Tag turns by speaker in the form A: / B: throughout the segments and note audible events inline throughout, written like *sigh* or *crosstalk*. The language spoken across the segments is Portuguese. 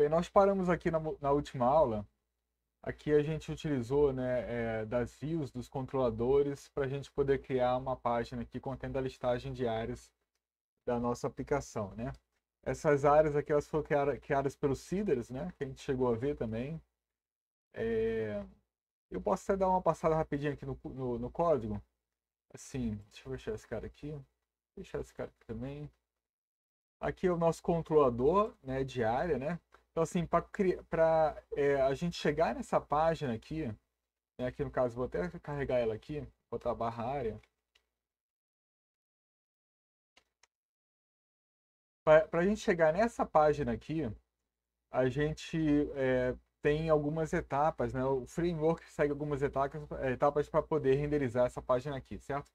A: Bem, nós paramos aqui na, na última aula. Aqui a gente utilizou né, é, das views dos controladores para a gente poder criar uma página que contendo a listagem de áreas da nossa aplicação. Né? Essas áreas aqui elas foram criadas pelos seeders, né, que a gente chegou a ver também. É... Eu posso até dar uma passada rapidinho aqui no, no, no código. Assim, deixa eu fechar esse cara aqui. Fechar esse cara aqui também. Aqui é o nosso controlador né, de área, né? Então, assim, para é, a gente chegar nessa página aqui, né, aqui no caso, vou até carregar ela aqui, botar a barra área. Para a gente chegar nessa página aqui, a gente é, tem algumas etapas, né? O framework segue algumas é, etapas, etapas para poder renderizar essa página aqui, certo?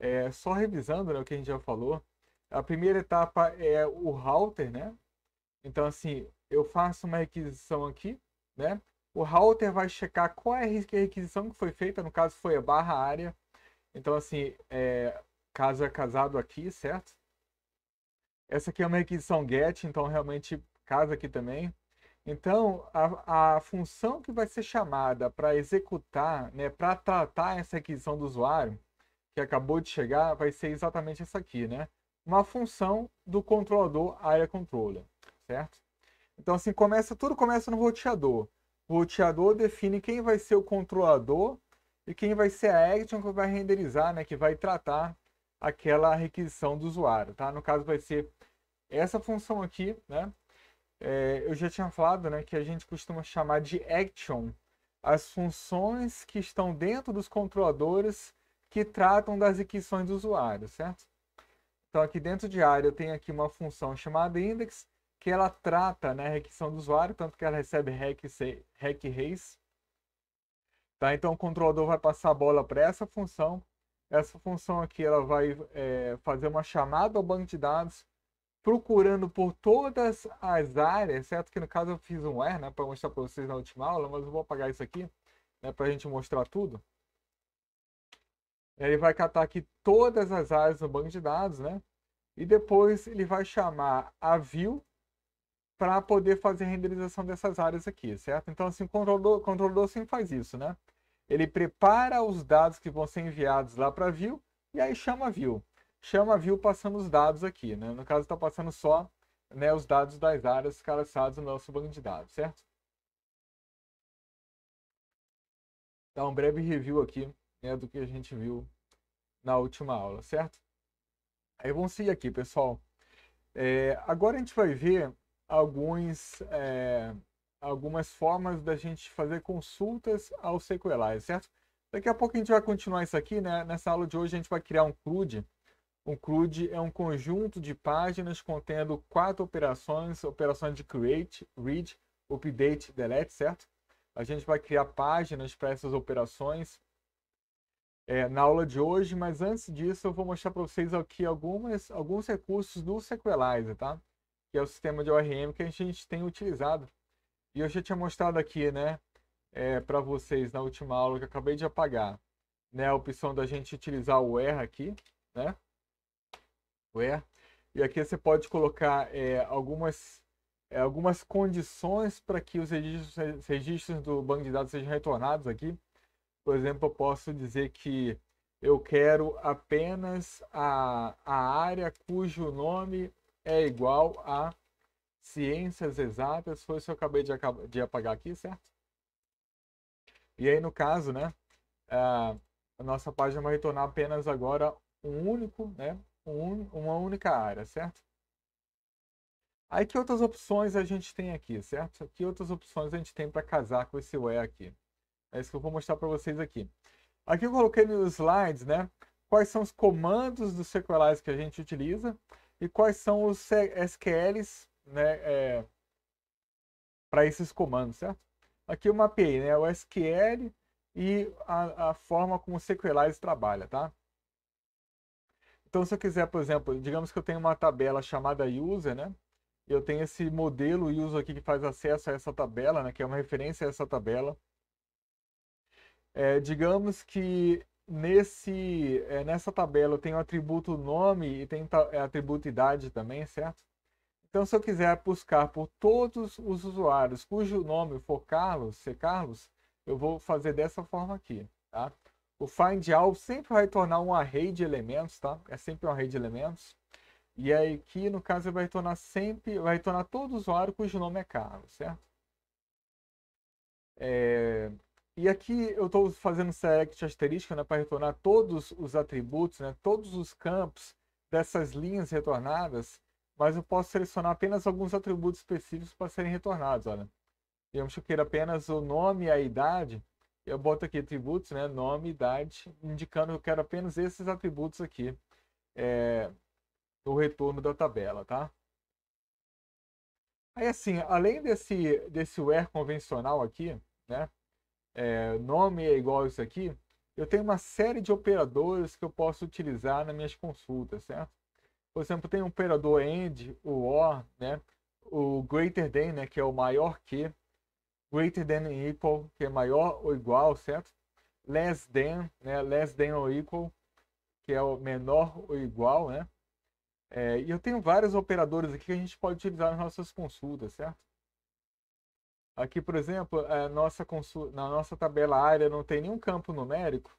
A: É, só revisando né, o que a gente já falou, a primeira etapa é o router, né? Então, assim, eu faço uma requisição aqui, né? O router vai checar qual é a requisição que foi feita, no caso foi a barra área. Então, assim, é, caso é casado aqui, certo? Essa aqui é uma requisição get, então realmente casa aqui também. Então, a, a função que vai ser chamada para executar, né, para tratar essa requisição do usuário, que acabou de chegar, vai ser exatamente essa aqui, né? Uma função do controlador área controller, certo? Então, assim, começa tudo começa no roteador. O roteador define quem vai ser o controlador e quem vai ser a action que vai renderizar, né, que vai tratar aquela requisição do usuário, tá? No caso vai ser essa função aqui, né? É, eu já tinha falado, né, que a gente costuma chamar de action as funções que estão dentro dos controladores que tratam das requisições do usuário, certo? Então aqui dentro de área eu tenho aqui uma função chamada index que ela trata né, a requisição do usuário, tanto que ela recebe REC, REC race. Tá? Então o controlador vai passar a bola para essa função. Essa função aqui ela vai é, fazer uma chamada ao banco de dados, procurando por todas as áreas, certo? Que no caso eu fiz um R né, para mostrar para vocês na última aula, mas eu vou apagar isso aqui né, para a gente mostrar tudo. Ele vai catar aqui todas as áreas do banco de dados, né? E depois ele vai chamar a view, para poder fazer a renderização dessas áreas aqui, certo? Então, assim, o controlador, controlador sempre faz isso, né? Ele prepara os dados que vão ser enviados lá para view e aí chama view. Chama view passando os dados aqui, né? No caso, está passando só né, os dados das áreas cadastradas no nosso banco de dados, certo? Dá um breve review aqui né, do que a gente viu na última aula, certo? Aí vamos seguir aqui, pessoal. É, agora a gente vai ver alguns, é, algumas formas da gente fazer consultas ao SQLize, certo? Daqui a pouco a gente vai continuar isso aqui, né? Nessa aula de hoje a gente vai criar um CRUD. Um CRUD é um conjunto de páginas contendo quatro operações, operações de create, read, update, delete, certo? A gente vai criar páginas para essas operações é, na aula de hoje, mas antes disso eu vou mostrar para vocês aqui algumas, alguns recursos do Sequelizer, tá? que é o sistema de ORM que a gente tem utilizado. E eu já tinha mostrado aqui, né, é, para vocês na última aula que eu acabei de apagar, né, a opção da gente utilizar o R aqui, né, o R E aqui você pode colocar é, algumas, é, algumas condições para que os registros, registros do banco de dados sejam retornados aqui. Por exemplo, eu posso dizer que eu quero apenas a, a área cujo nome é igual a ciências exatas. Foi isso que eu acabei de, de apagar aqui, certo? E aí, no caso, né? a nossa página vai retornar apenas agora um único, né? Um, uma única área, certo? Aí que outras opções a gente tem aqui, certo? Que outras opções a gente tem para casar com esse where aqui? É isso que eu vou mostrar para vocês aqui. Aqui eu coloquei nos slides, né? Quais são os comandos do SQLize que a gente utiliza e quais são os SQLs né, é, para esses comandos, certo? Aqui eu mapeei né, o SQL e a, a forma como o SQLize trabalha, tá? Então, se eu quiser, por exemplo, digamos que eu tenho uma tabela chamada user, né? Eu tenho esse modelo user aqui que faz acesso a essa tabela, né? Que é uma referência a essa tabela. É, digamos que nesse, é, nessa tabela eu tenho atributo nome e tem eh, atributo idade também, certo? Então, se eu quiser buscar por todos os usuários cujo nome for Carlos, ser Carlos, eu vou fazer dessa forma aqui, tá? O find all sempre vai tornar um array de elementos, tá? É sempre um array de elementos. E aí aqui, no caso, ele vai tornar sempre, vai tornar todo usuário cujo nome é Carlos, certo? É, e aqui eu estou fazendo select asterisco né, para retornar todos os atributos, né, todos os campos dessas linhas retornadas, mas eu posso selecionar apenas alguns atributos específicos para serem retornados. Olha. Digamos que eu queira apenas o nome e a idade, eu boto aqui atributos, né, nome, idade, indicando que eu quero apenas esses atributos aqui é, no retorno da tabela. Tá? Aí assim, além desse, desse where convencional aqui, né, é, nome é igual isso aqui, eu tenho uma série de operadores que eu posso utilizar nas minhas consultas, certo? Por exemplo, tem o operador AND, o OR, né? o greater than, né? que é o maior que, greater than equal, que é maior ou igual, certo? Less than, né? less than ou equal, que é o menor ou igual, né? É, e eu tenho vários operadores aqui que a gente pode utilizar nas nossas consultas, certo? Aqui, por exemplo, nossa consul... na nossa tabela área não tem nenhum campo numérico,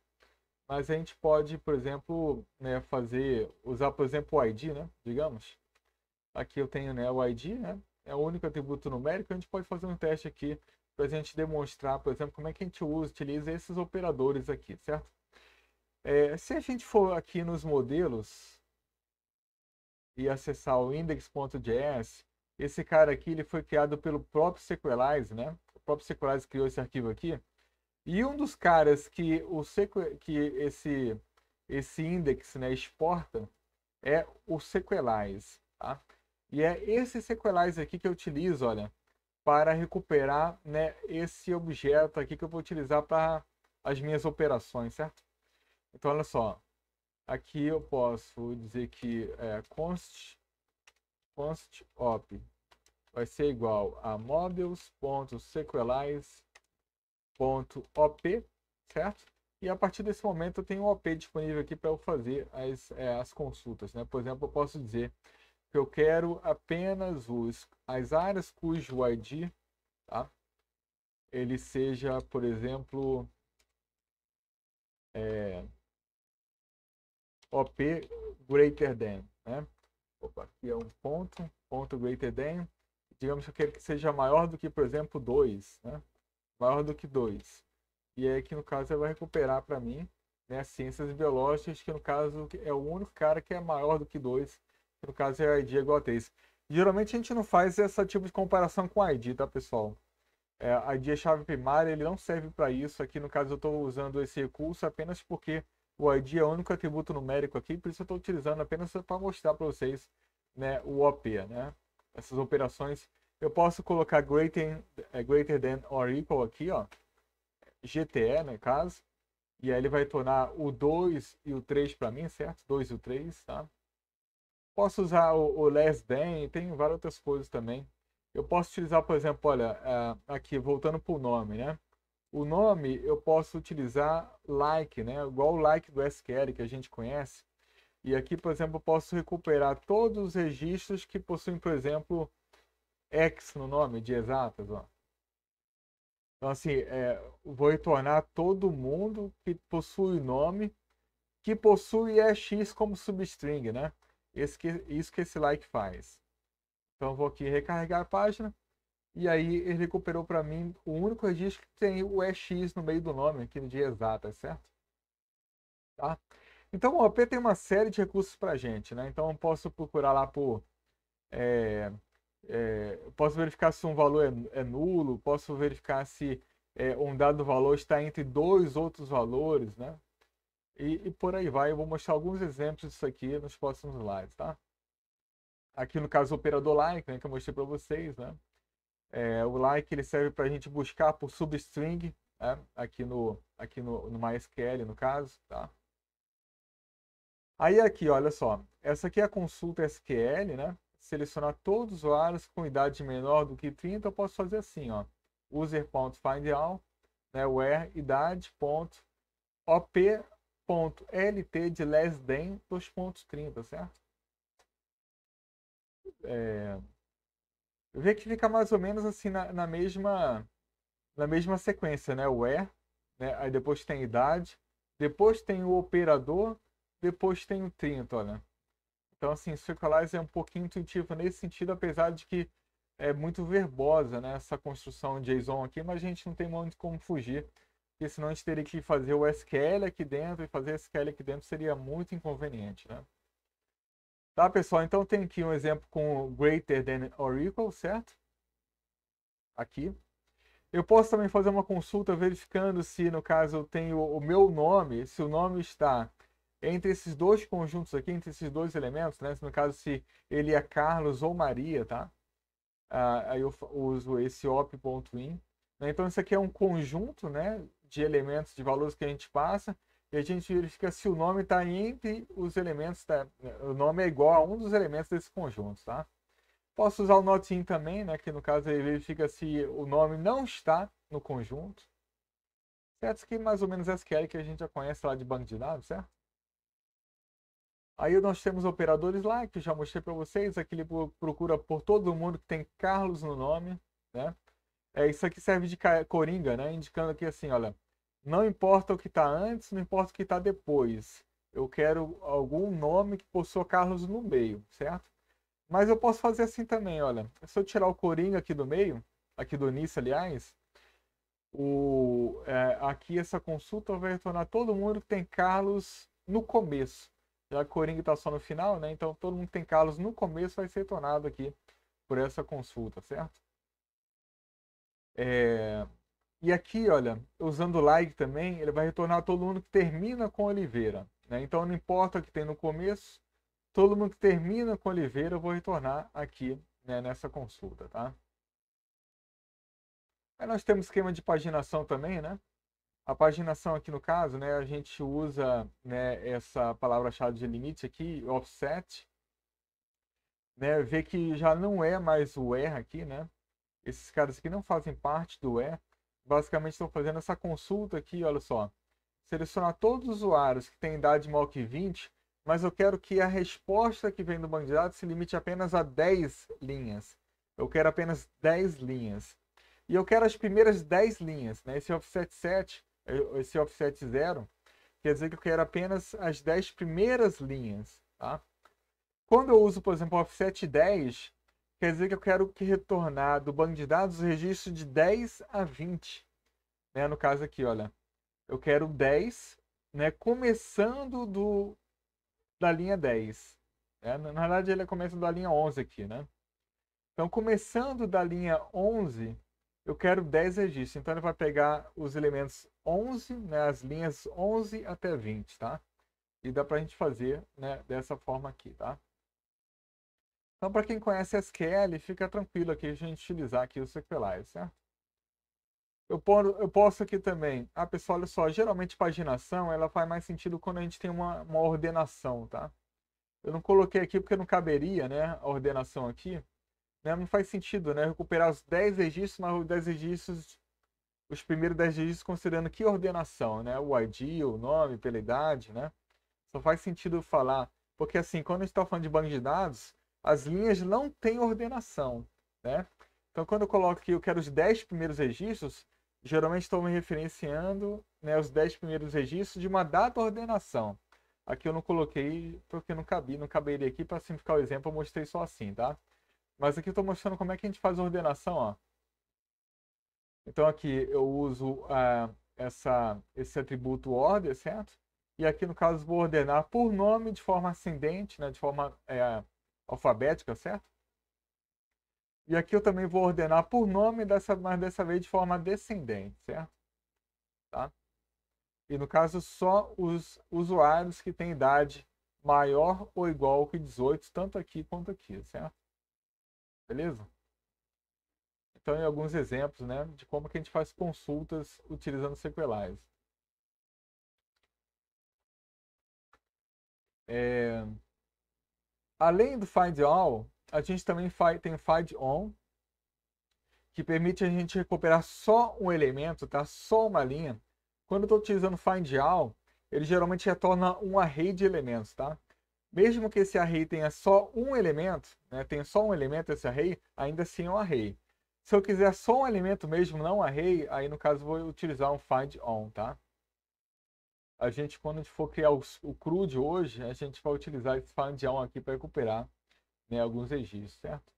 A: mas a gente pode, por exemplo, né, fazer, usar, por exemplo, o ID, né, digamos. Aqui eu tenho né, o ID, né, é o único atributo numérico, a gente pode fazer um teste aqui para a gente demonstrar, por exemplo, como é que a gente usa, utiliza esses operadores aqui, certo? É, se a gente for aqui nos modelos e acessar o index.js, esse cara aqui, ele foi criado pelo próprio Sequelize, né? O próprio Sequelize criou esse arquivo aqui. E um dos caras que, o sequ... que esse, esse index né, exporta é o Sequelize, tá? E é esse Sequelize aqui que eu utilizo, olha, para recuperar né, esse objeto aqui que eu vou utilizar para as minhas operações, certo? Então, olha só. Aqui eu posso dizer que é const const op vai ser igual a models.sequelize.op, certo? E a partir desse momento eu tenho um OP disponível aqui para eu fazer as, é, as consultas, né? Por exemplo, eu posso dizer que eu quero apenas os, as áreas cujo ID, tá? Ele seja, por exemplo, é, OP greater than, né? Opa, aqui é um ponto, ponto greater than. Digamos que eu quero que seja maior do que, por exemplo, 2, né? Maior do que 2. E aí é que no caso ele vai recuperar para mim né, ciências biológicas, que no caso é o único cara que é maior do que 2, que no caso é ID igual a 3. Geralmente a gente não faz esse tipo de comparação com ID, tá pessoal? É, ID é chave primária, ele não serve para isso. Aqui no caso eu estou usando esse recurso apenas porque o ID é o único atributo numérico aqui, por isso eu estou utilizando apenas para mostrar para vocês né, o OP, né? Essas operações. Eu posso colocar greater, é, greater than or equal aqui, ó. GTE, no né, caso. E aí ele vai tornar o 2 e o 3 para mim, certo? 2 e o 3, tá? Posso usar o, o less than, tem várias outras coisas também. Eu posso utilizar, por exemplo, olha, é, aqui, voltando para o nome, né? O nome eu posso utilizar like, né? Igual o like do SQL que a gente conhece. E aqui, por exemplo, eu posso recuperar todos os registros que possuem, por exemplo, X no nome de exatas. Ó. Então, assim, é, vou retornar todo mundo que possui nome, que possui EX é como substring, né? Esse que, isso que esse like faz. Então, vou aqui recarregar a página. E aí ele recuperou para mim o único registro que tem o EX no meio do nome, aqui no dia exato, é certo? Tá? Então o OP tem uma série de recursos para gente, né? Então eu posso procurar lá por... É, é, posso verificar se um valor é, é nulo, posso verificar se é, um dado valor está entre dois outros valores, né? E, e por aí vai, eu vou mostrar alguns exemplos disso aqui nos próximos slides, tá? Aqui no caso o operador like, né, que eu mostrei para vocês, né? É, o like ele serve para a gente buscar por substring, né, aqui, no, aqui no, no MySQL, no caso. Tá? Aí aqui, olha só, essa aqui é a consulta SQL, né? Selecionar todos os usuários com idade menor do que 30, eu posso fazer assim, ó. user.findAll, né, where idade.op.lt de less than 2.30, certo? É, vê que fica mais ou menos assim na, na mesma na mesma sequência, né? O é, né? aí depois tem a idade, depois tem o operador, depois tem o 30, olha. Então, assim, Circularize é um pouquinho intuitivo nesse sentido, apesar de que é muito verbosa né, essa construção de JSON aqui, mas a gente não tem muito como fugir, porque senão a gente teria que fazer o SQL aqui dentro, e fazer SQL aqui dentro seria muito inconveniente, né? Tá, pessoal? Então tem aqui um exemplo com greater than or equal, certo? Aqui. Eu posso também fazer uma consulta verificando se, no caso, eu tenho o meu nome, se o nome está entre esses dois conjuntos aqui, entre esses dois elementos, né? No caso, se ele é Carlos ou Maria, tá? Ah, aí eu uso esse op.in. Né? Então, isso aqui é um conjunto, né? De elementos, de valores que a gente passa e a gente verifica se o nome está entre os elementos, né, o nome é igual a um dos elementos desse conjunto, tá? Posso usar o notin também, né, que no caso ele verifica se o nome não está no conjunto. Certo? Que mais ou menos é SQL que a gente já conhece lá de banco de dados, certo? Aí nós temos operadores lá, que eu já mostrei para vocês. Aqui ele procura por todo mundo que tem Carlos no nome, né? É, isso aqui serve de coringa, né? Indicando aqui assim, olha, não importa o que está antes, não importa o que está depois. Eu quero algum nome que possua Carlos no meio, certo? Mas eu posso fazer assim também, olha. Se eu tirar o Coringa aqui do meio, aqui do início, aliás, o, é, aqui essa consulta vai retornar todo mundo que tem Carlos no começo. Já que Coringa está só no final, né? Então todo mundo que tem Carlos no começo vai ser retornado aqui por essa consulta, certo? É, e aqui, olha, usando like também, ele vai retornar todo mundo que termina com Oliveira. Né? Então não importa o que tem no começo, todo mundo que termina com Oliveira eu vou retornar aqui né, nessa consulta, tá? Aí nós temos esquema de paginação também, né? A paginação aqui no caso, né, a gente usa né, essa palavra-chave de limite aqui, offset, né, vê que já não é mais o R aqui, né? Esses caras aqui não fazem parte do E, basicamente estou fazendo essa consulta aqui, olha só. Selecionar todos os usuários que têm idade maior que 20, mas eu quero que a resposta que vem do banco de dados se limite apenas a 10 linhas. Eu quero apenas 10 linhas. E eu quero as primeiras 10 linhas, né? Esse offset 7, eh, esse offset 0, quer dizer que eu quero apenas as 10 primeiras linhas, tá? Quando eu uso, por exemplo, offset 10, quer dizer que eu quero que retornar do banco de dados o registro de 10 a 20. Né? No caso aqui, olha, eu quero 10, né? começando do, da linha 10. Né? Na verdade, ele começa da linha 11 aqui, né? Então, começando da linha 11, eu quero 10 registros. Então, ele vai pegar os elementos 11, né, as linhas 11 até 20, tá? E dá para a gente fazer né, dessa forma aqui, tá? Então, para quem conhece SQL, fica tranquilo aqui a gente utilizar aqui o SQLite, certo? Eu, por, eu posso aqui também, ah pessoal, olha só, geralmente paginação ela faz mais sentido quando a gente tem uma, uma ordenação, tá? Eu não coloquei aqui porque não caberia, né, a ordenação aqui. Né? Não faz sentido, né, recuperar os 10 registros, mas os 10 registros, os primeiros 10 registros considerando que ordenação, né, o ID, o nome, pela idade, né? Só faz sentido falar, porque assim, quando a gente está falando de banco de dados, as linhas não têm ordenação, né? Então, quando eu coloco que eu quero os 10 primeiros registros, geralmente estou me referenciando né, os 10 primeiros registros de uma data ordenação. Aqui eu não coloquei porque não cabia, não caberia aqui para simplificar o exemplo, eu mostrei só assim, tá? Mas aqui eu estou mostrando como é que a gente faz a ordenação, ó. Então aqui eu uso uh, essa, esse atributo order, certo? E aqui no caso vou ordenar por nome de forma ascendente, né, de forma eh, alfabética, certo? E aqui eu também vou ordenar por nome, dessa, mas dessa vez de forma descendente, certo? Tá? E no caso, só os usuários que têm idade maior ou igual que 18, tanto aqui quanto aqui, certo? Beleza? Então, em alguns exemplos, né, de como que a gente faz consultas utilizando SQLize. É além do Find All, a gente também tem Find On, que permite a gente recuperar só um elemento, tá? Só uma linha. Quando eu estou utilizando Find All, ele geralmente retorna um array de elementos, tá? Mesmo que esse array tenha só um elemento, né? Tem só um elemento esse array, ainda assim é um array. Se eu quiser só um elemento mesmo, não um array, aí no caso vou utilizar um find on, tá? a gente, quando a gente for criar os, o CRUD hoje, a gente vai utilizar esse FANDIAL aqui para recuperar né, alguns registros, certo?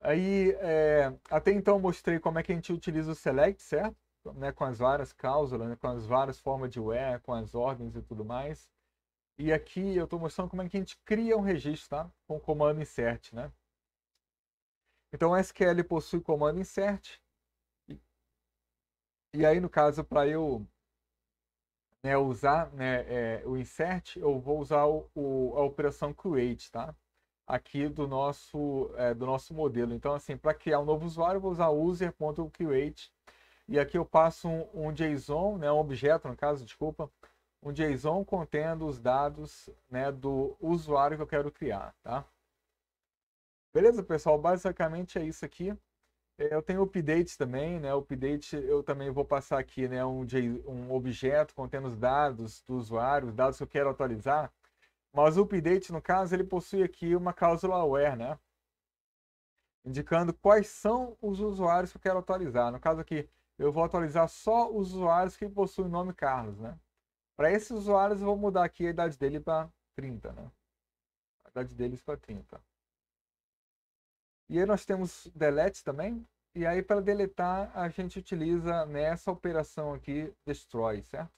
A: Aí, é, até então eu mostrei como é que a gente utiliza o select, certo? Né, com as várias cláusulas, né, com as várias formas de where, com as ordens e tudo mais. E aqui eu estou mostrando como é que a gente cria um registro, tá? Com o comando insert, né? Então, o SQL possui comando insert. e aí, no caso, para eu né, usar né, é, o insert, eu vou usar o, o, a operação create, tá? Aqui do nosso, é, do nosso modelo. Então, assim, para criar um novo usuário, eu vou usar user.create. E aqui eu passo um, um, JSON, né, um objeto, no caso, desculpa, um JSON contendo os dados né, do usuário que eu quero criar, tá? Beleza, pessoal? Basicamente é isso aqui. É, eu tenho updates também, né? Update eu também vou passar aqui, né? Um, um objeto contendo os dados do usuário, os dados que eu quero atualizar. Mas o update, no caso, ele possui aqui uma cláusula where, né? Indicando quais são os usuários que eu quero atualizar. No caso aqui, eu vou atualizar só os usuários que possuem o nome Carlos, né? Para esses usuários, eu vou mudar aqui a idade dele para 30, né? A idade deles para 30. E aí nós temos delete também. E aí para deletar a gente utiliza nessa operação aqui destroy, certo?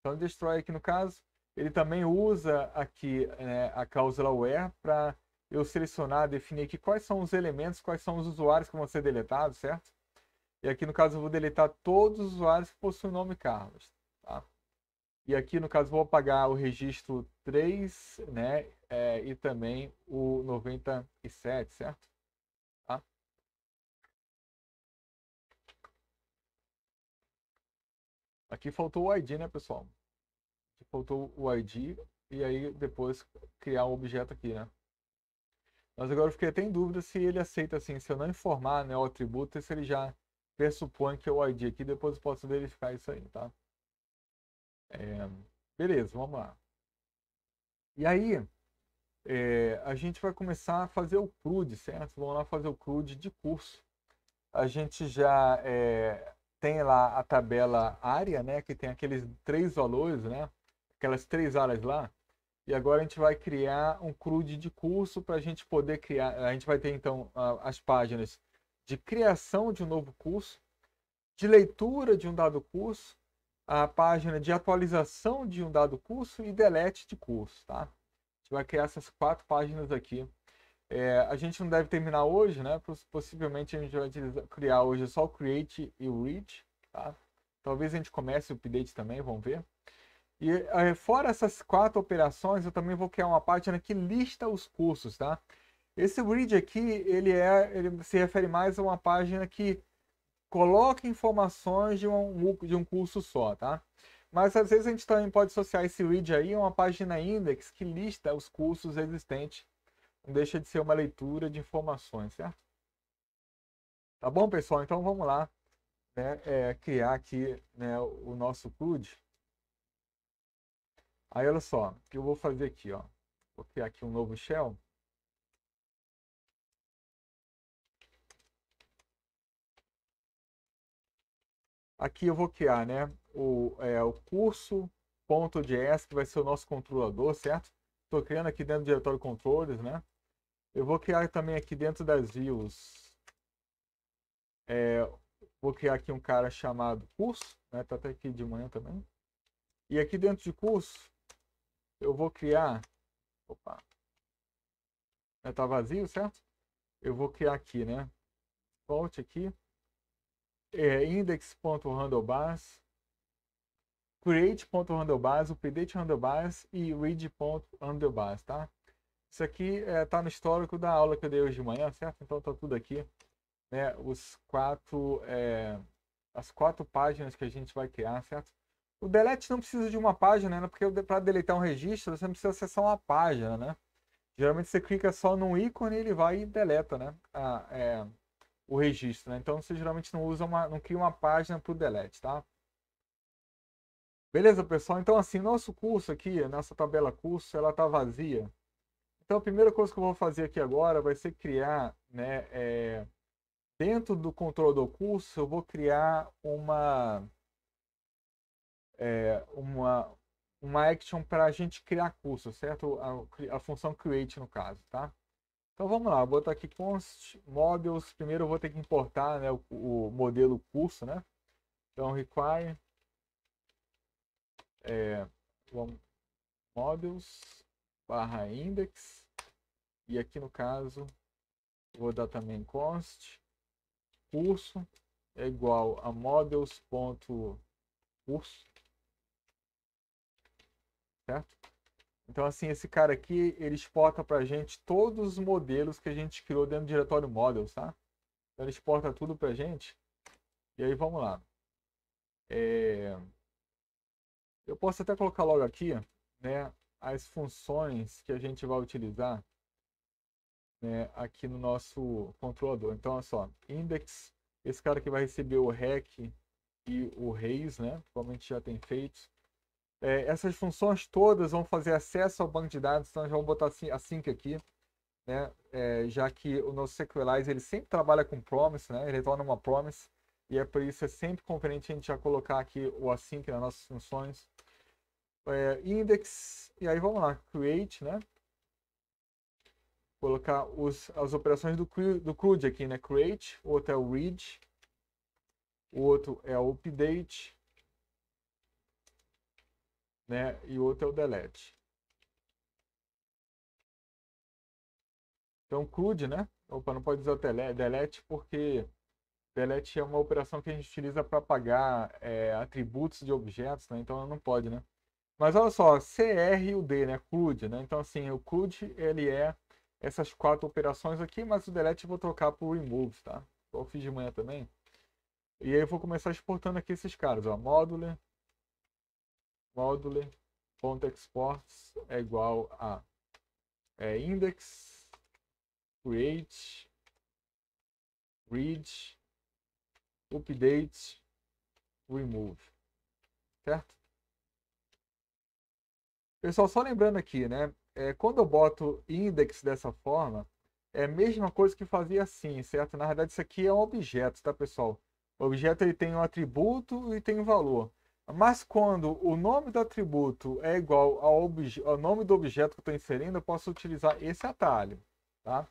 A: Então destroy aqui no caso, ele também usa aqui né, a cláusula where para eu selecionar, definir aqui quais são os elementos, quais são os usuários que vão ser deletados, certo? E aqui no caso eu vou deletar todos os usuários que possuem o nome Carlos. Tá? E aqui no caso vou apagar o registro 3 né, é, e também o 97, certo? Aqui faltou o ID, né, pessoal? Aqui faltou o ID e aí depois criar um objeto aqui, né? Mas agora eu fiquei até em dúvida se ele aceita assim, se eu não informar né, o atributo e se ele já pressupõe que é o ID aqui, depois eu posso verificar isso aí, tá? É... beleza, vamos lá. E aí, é... a gente vai começar a fazer o CRUD, certo? Vamos lá fazer o CRUD de curso. A gente já é tem lá a tabela área, né? Que tem aqueles três valores, né? Aquelas três áreas lá. E agora a gente vai criar um CRUD de curso para a gente poder criar. A gente vai ter então as páginas de criação de um novo curso, de leitura de um dado curso, a página de atualização de um dado curso e delete de curso, tá? A gente vai criar essas quatro páginas aqui é, a gente não deve terminar hoje, né? Possivelmente a gente vai criar hoje só o create e o read, tá? Talvez a gente comece o update também, vamos ver. E é, fora essas quatro operações, eu também vou criar uma página que lista os cursos, tá? Esse read aqui, ele, é, ele se refere mais a uma página que coloca informações de um, de um curso só, tá? Mas às vezes a gente também pode associar esse read aí a uma página index que lista os cursos existentes deixa de ser uma leitura de informações, certo? Tá bom, pessoal? Então vamos lá né, é, criar aqui né, o nosso CRUD. Aí olha só, o que eu vou fazer aqui, ó. Vou criar aqui um novo shell. Aqui eu vou criar né, o, é, o curso.js, que vai ser o nosso controlador, certo? Estou criando aqui dentro do diretório controles, né? Eu vou criar também aqui dentro das views. É, eh, vou criar aqui um cara chamado curso, né? Tá até aqui de manhã também. E aqui dentro de curso, eu vou criar. Opa! Né, tá vazio, certo? Eu vou criar aqui, né? Volte aqui. É, index.handlebars create.handlebars, update handlebars e read.handlebars, tá? Isso aqui está é, no histórico da aula que eu dei hoje de manhã, certo? Então está tudo aqui. Né? Os quatro, é, as quatro páginas que a gente vai criar, certo? O delete não precisa de uma página, né? Porque para deletar um registro, você não precisa acessar uma página, né? Geralmente você clica só no ícone e ele vai e deleta, né? A, é, o registro, né? Então você geralmente não usa uma, não cria uma página para o delete, tá? Beleza, pessoal? Então, assim, nosso curso aqui, nossa tabela curso, ela tá vazia, então a primeira coisa que eu vou fazer aqui agora vai ser criar, né, é, dentro do controle do curso, eu vou criar uma, é, uma, uma action para a gente criar curso, certo? A, a, função create no caso, tá? Então vamos lá, vou botar aqui const models, primeiro eu vou ter que importar né, o, o modelo curso, né? Então require é, vamos, models barra index. E aqui no caso, vou dar também const. Curso é igual a models.curso. Certo? Então, assim, esse cara aqui, ele exporta para a gente todos os modelos que a gente criou dentro do diretório models, tá? Então, ele exporta tudo para a gente. E aí, vamos lá. É... Eu posso até colocar logo aqui, né? as funções que a gente vai utilizar né, aqui no nosso controlador. Então, olha só, index, esse cara que vai receber o rec e o raise, né, como a gente já tem feito. É, essas funções todas vão fazer acesso ao banco de dados, então já vamos botar assim, a sync aqui, né, é, já que o nosso SQLize ele sempre trabalha com promise, né, ele retorna uma promise, e é por isso é sempre conveniente a gente já colocar aqui o async nas nossas funções é, index, e aí vamos lá, create, né? Colocar os, as operações do, do CRUD aqui, né? Create, o outro é o read, o outro é o update, né? E o outro é o delete. Então, CRUD, né? Opa, não pode usar delete porque delete é uma operação que a gente utiliza para apagar é, atributos de objetos, né? Então, não pode, né? Mas olha só, CR e o D, né? CRUD, né? Então, assim, o CRUD, ele é essas quatro operações aqui, mas o delete eu vou trocar por remove, tá? Eu fiz de manhã também. E aí eu vou começar exportando aqui esses caras, ó. Module, module, ponto exports é igual a é, index, create, read, update, remove, certo? Pessoal, só lembrando aqui, né? É, quando eu boto index dessa forma, é a mesma coisa que fazia assim, certo? Na verdade, isso aqui é um objeto, tá, pessoal? O objeto ele tem um atributo e tem um valor. Mas quando o nome do atributo é igual ao, ao nome do objeto que eu estou inserindo, eu posso utilizar esse atalho, tá?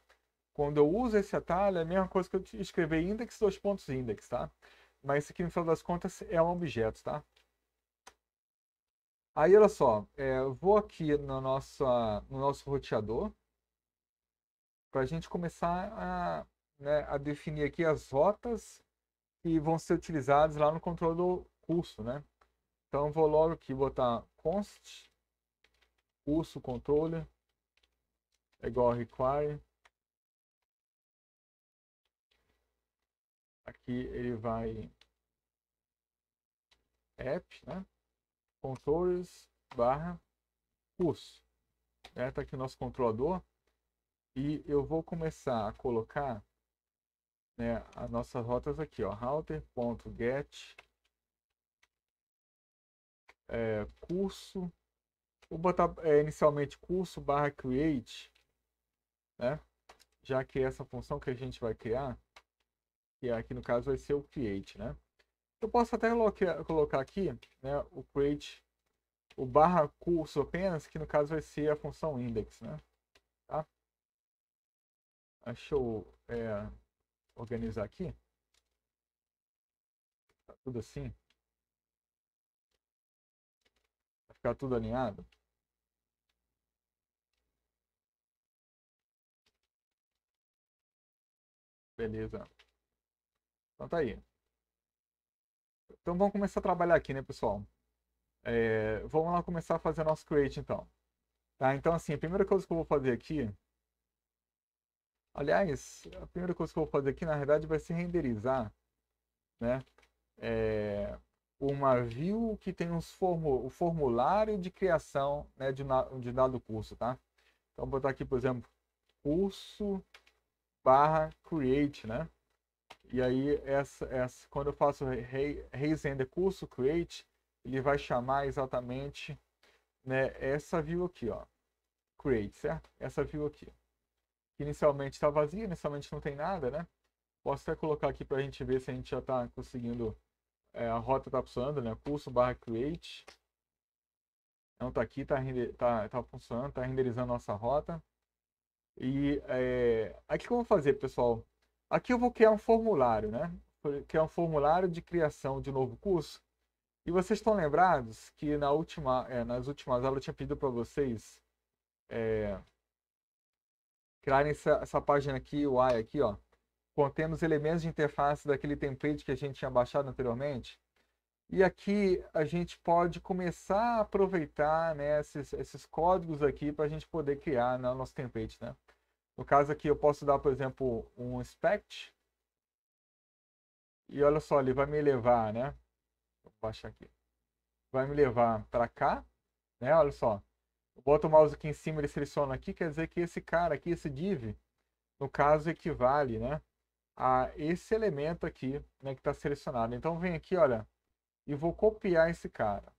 A: Quando eu uso esse atalho, é a mesma coisa que eu escrever index, dois pontos index, tá? Mas isso aqui, no final das contas, é um objeto, tá? Aí, olha só, é, vou aqui no, nossa, no nosso roteador para a gente começar a, né, a definir aqui as rotas que vão ser utilizadas lá no controle do curso, né? Então, vou logo aqui botar const curso controle é igual require. Aqui ele vai app, né? controles barra curso. É né? Tá aqui o nosso controlador. E eu vou começar a colocar né, as nossas rotas aqui, ó, router.get é, curso, vou botar é, inicialmente curso barra create, né, já que é essa função que a gente vai criar, que é aqui no caso vai ser o create, né, eu posso até colocar aqui né, o create, o barra curso apenas, que no caso vai ser a função index, né? Tá? Deixa eu é, organizar aqui. Tá tudo assim. Vai ficar tudo alinhado. Beleza. Então tá aí. Então vamos começar a trabalhar aqui, né, pessoal? É, vamos lá começar a fazer nosso create, então. Tá, então assim, a primeira coisa que eu vou fazer aqui... Aliás, a primeira coisa que eu vou fazer aqui, na verdade, vai ser renderizar, né? É, uma view que tem uns formu o formulário de criação né, de, de dado curso, tá? Então, vou botar aqui, por exemplo, curso barra create, né? E aí, essa, essa, quando eu faço Reisender curso create, ele vai chamar exatamente né, essa view aqui, ó. Create, certo? Essa view aqui. inicialmente está vazia, inicialmente não tem nada, né? Posso até colocar aqui para a gente ver se a gente já está conseguindo. É, a rota está funcionando, né? Curso barra create. então está aqui, está tá, tá funcionando, está renderizando nossa rota. E é... aqui que eu vou fazer, pessoal? Aqui eu vou criar um formulário, né? criar um formulário de criação de novo curso. E vocês estão lembrados que na última, é, nas últimas aulas eu tinha pedido para vocês é, criarem essa, essa página aqui, o ai aqui, ó. Contendo os elementos de interface daquele template que a gente tinha baixado anteriormente. E aqui a gente pode começar a aproveitar né, esses, esses códigos aqui para a gente poder criar né, o nosso template, né? No caso aqui, eu posso dar, por exemplo, um inspect. E olha só, ele vai me levar, né? Vou baixar aqui. Vai me levar para cá, né? Olha só. Eu boto o mouse aqui em cima, ele seleciona aqui. Quer dizer que esse cara aqui, esse div, no caso, equivale, né? A esse elemento aqui, né? Que está selecionado. Então, vem aqui, olha. E vou copiar esse cara.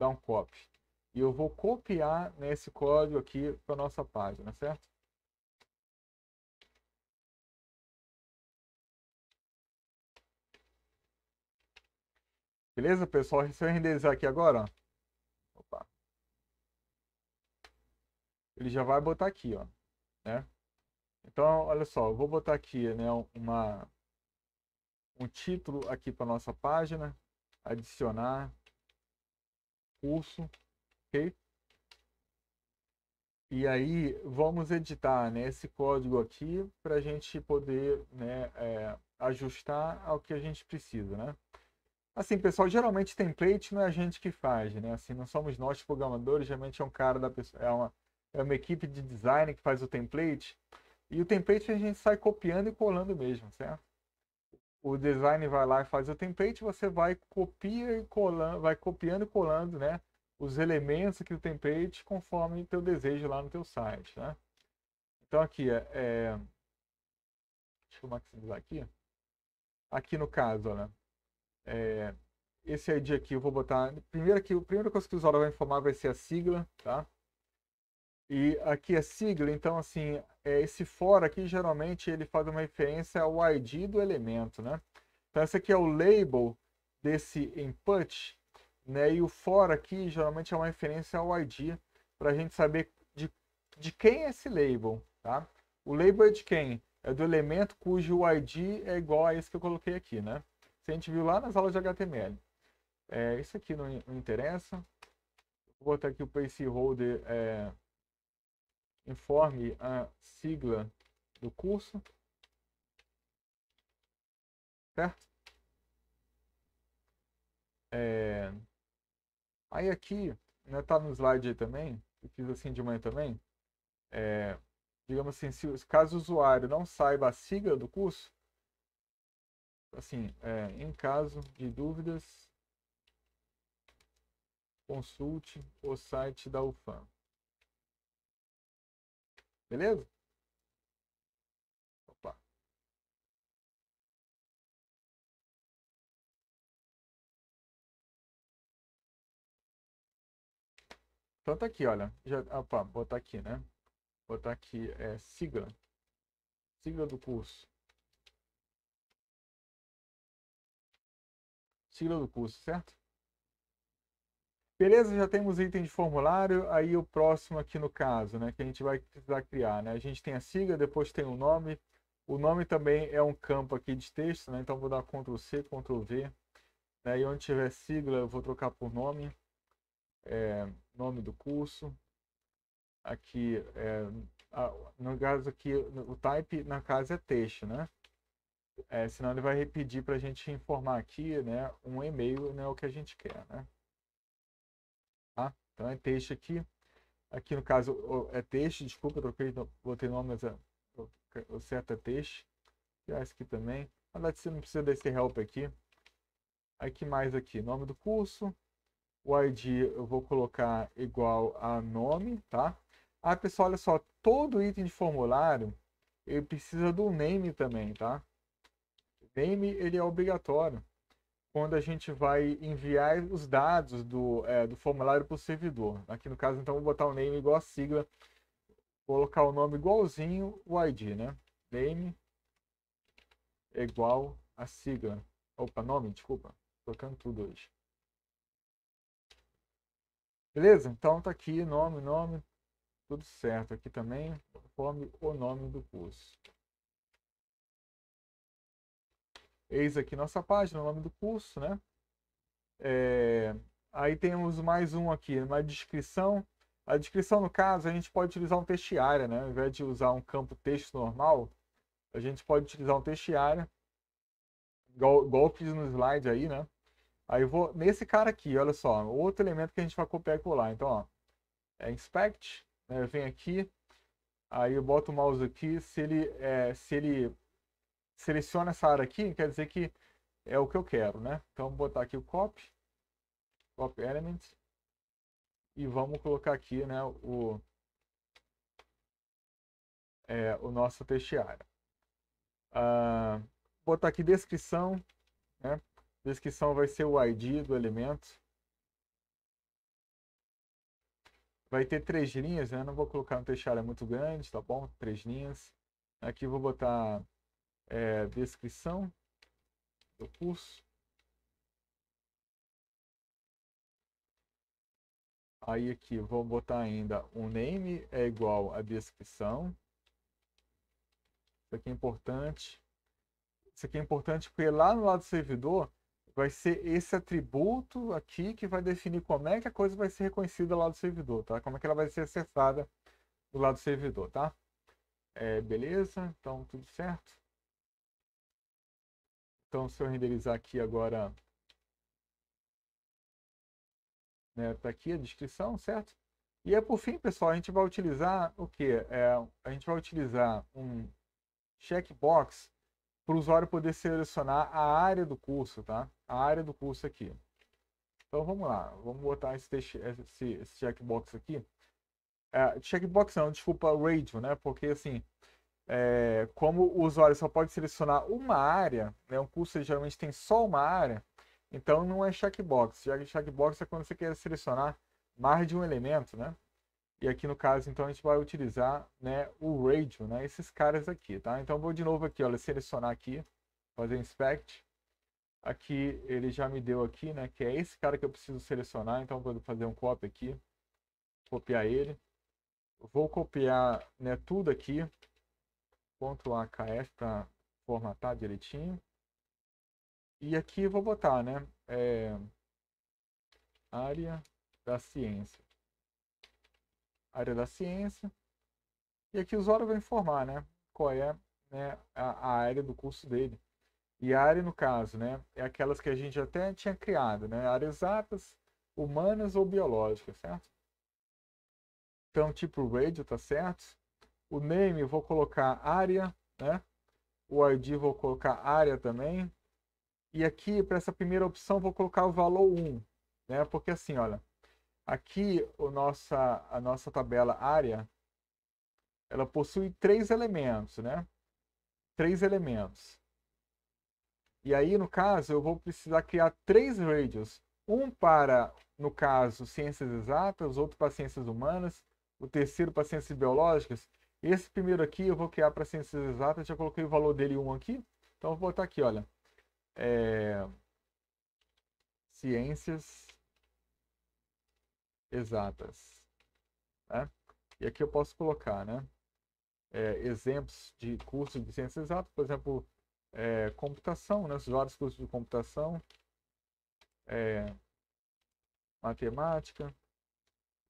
A: Dá um copy. E eu vou copiar nesse código aqui para nossa página, certo? Beleza, pessoal? Se eu renderizar aqui agora, ó. Opa. Ele já vai botar aqui, ó. Né? Então, olha só, eu vou botar aqui, né, uma um título aqui para nossa página, adicionar curso, OK? E aí vamos editar, né, esse código aqui para a gente poder, né, é, ajustar ao que a gente precisa, né? Assim, pessoal, geralmente template não é a gente que faz, né? Assim, não somos nós programadores, geralmente é um cara da pessoa, é uma, é uma equipe de design que faz o template. E o template a gente sai copiando e colando mesmo, certo? O design vai lá e faz o template, você vai copia e colando, vai copiando e colando, né? Os elementos aqui do template conforme teu desejo lá no teu site, né? Então aqui é, é... deixa eu maximizar aqui. Aqui no caso, né? É, esse ID aqui eu vou botar. Primeiro aqui, a primeira coisa que o usuário vai informar vai ser a sigla, tá? E aqui é sigla, então assim, é, esse for aqui geralmente ele faz uma referência ao ID do elemento, né? Então esse aqui é o label desse input, né? E o for aqui geralmente é uma referência ao ID para a gente saber de, de quem é esse label, tá? O label é de quem? É do elemento cujo ID é igual a esse que eu coloquei aqui, né? que a gente viu lá nas aulas de HTML. É, isso aqui não, não interessa. Vou botar aqui o placeholder é, informe a sigla do curso. Certo? É, aí aqui, né, tá no slide também, eu fiz assim de manhã também. É, digamos assim, se, caso o usuário não saiba a sigla do curso, assim, é, em caso de dúvidas, consulte o site da UFAM. Beleza? Opa. Então tá aqui, olha. Já, opa, botar aqui, né? Botar aqui é sigla. Sigla do curso. apostila do curso, certo? Beleza, já temos item de formulário, aí o próximo aqui no caso, né, que a gente vai precisar criar, né? A gente tem a sigla, depois tem o nome, o nome também é um campo aqui de texto, né? Então vou dar Ctrl C, Ctrl V, né? E onde tiver sigla eu vou trocar por nome, é, nome do curso, aqui, é, no caso aqui o type na casa é texto, né? É, senão ele vai pedir para a gente informar aqui, né? Um e-mail não é o que a gente quer, né? Tá? Então é texto aqui. Aqui no caso é texto, desculpa, eu troquei, botei nome, mas é, o certo é texto. E esse aqui também. Na você não precisa desse help aqui. Aqui mais aqui, nome do curso. O ID eu vou colocar igual a nome, tá? Ah, pessoal, olha só, todo item de formulário, ele precisa do name também, tá? name ele é obrigatório quando a gente vai enviar os dados do, é, do formulário para o servidor. Aqui no caso, então, vou botar o name igual a sigla, colocar o nome igualzinho o ID, né? Name igual a sigla. Opa, nome, desculpa. Tocando tudo hoje. Beleza? Então tá aqui nome, nome, tudo certo. Aqui também, conforme o nome do curso. Eis aqui nossa página, o nome do curso, né? É... Aí temos mais um aqui, uma descrição. A descrição, no caso, a gente pode utilizar um textiária, né? Ao invés de usar um campo texto normal, a gente pode utilizar um textiária, igual, Golpes no slide aí, né? Aí vou nesse cara aqui, olha só, outro elemento que a gente vai copiar e colar. Então, ó, é inspect, né? vem aqui, aí eu boto o mouse aqui, se ele, é, se ele seleciona essa área aqui, quer dizer que é o que eu quero, né? Então, vou botar aqui o copy, copy element, e vamos colocar aqui, né, o, é, o nosso testiário. Ah, botar aqui descrição, né? Descrição vai ser o ID do elemento. Vai ter três linhas, né? Não vou colocar um área muito grande, tá bom? Três linhas. Aqui vou botar é, descrição do curso. Aí aqui vou botar ainda o name é igual a descrição. Isso aqui é importante. Isso aqui é importante porque lá no lado do servidor vai ser esse atributo aqui que vai definir como é que a coisa vai ser reconhecida lá do servidor, tá? Como é que ela vai ser acessada do lado do servidor, tá? É, beleza? Então, tudo certo. Então, se eu renderizar aqui agora, né, tá aqui a descrição, certo? E é por fim, pessoal, a gente vai utilizar o que? É, a gente vai utilizar um checkbox para o usuário poder selecionar a área do curso, tá? A área do curso aqui. Então vamos lá, vamos botar esse, esse, esse checkbox aqui. É, checkbox não, desculpa, radio, né? Porque assim, é, como o usuário só pode selecionar uma área, né, um curso geralmente tem só uma área, então não é checkbox. Já que checkbox é quando você quer selecionar mais de um elemento, né? E aqui no caso, então, a gente vai utilizar né, o radio, né? Esses caras aqui, tá? Então, vou de novo aqui, olha, selecionar aqui, fazer inspect. Aqui, ele já me deu aqui, né? Que é esse cara que eu preciso selecionar. Então, vou fazer um copy aqui, copiar ele. Vou copiar né, tudo aqui. Ctrl para formatar direitinho. E aqui eu vou botar, né? É, área da ciência. Área da ciência. E aqui o usuário vai informar, né? Qual é né, a, a, área do curso dele. E a área, no caso, né? É aquelas que a gente até tinha criado, né? Áreas exatas, humanas ou biológicas, certo? Então, tipo, radio tá certo. O name eu vou colocar área, né? O ID vou colocar área também. E aqui, para essa primeira opção, vou colocar o valor 1, né? Porque assim, olha, aqui o nossa, a nossa tabela área, ela possui três elementos, né? Três elementos. E aí, no caso, eu vou precisar criar três radios. Um para, no caso, ciências exatas, outro para ciências humanas, o terceiro para ciências biológicas esse primeiro aqui eu vou criar para ciências exatas, já coloquei o valor dele 1 aqui. Então vou botar aqui, olha. É... Ciências exatas. Né? E aqui eu posso colocar, né? É, exemplos de cursos de ciências exatas, por exemplo, é, computação, né? vários cursos de computação, é, matemática,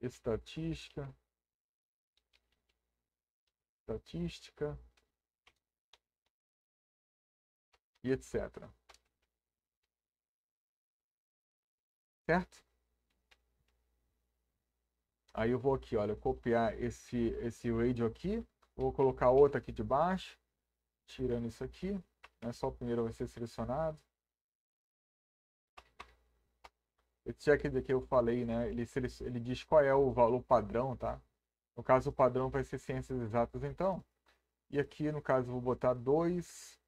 A: estatística, estatística e etc. Certo? Aí eu vou aqui, olha, copiar esse, esse radio aqui, vou colocar outra aqui de baixo, tirando isso aqui, né? só o primeiro vai ser selecionado. Esse check daqui eu falei, né? Ele, ele diz qual é o valor padrão, tá? No caso, o padrão vai ser ciências exatas, então. E aqui, no caso, vou botar 2.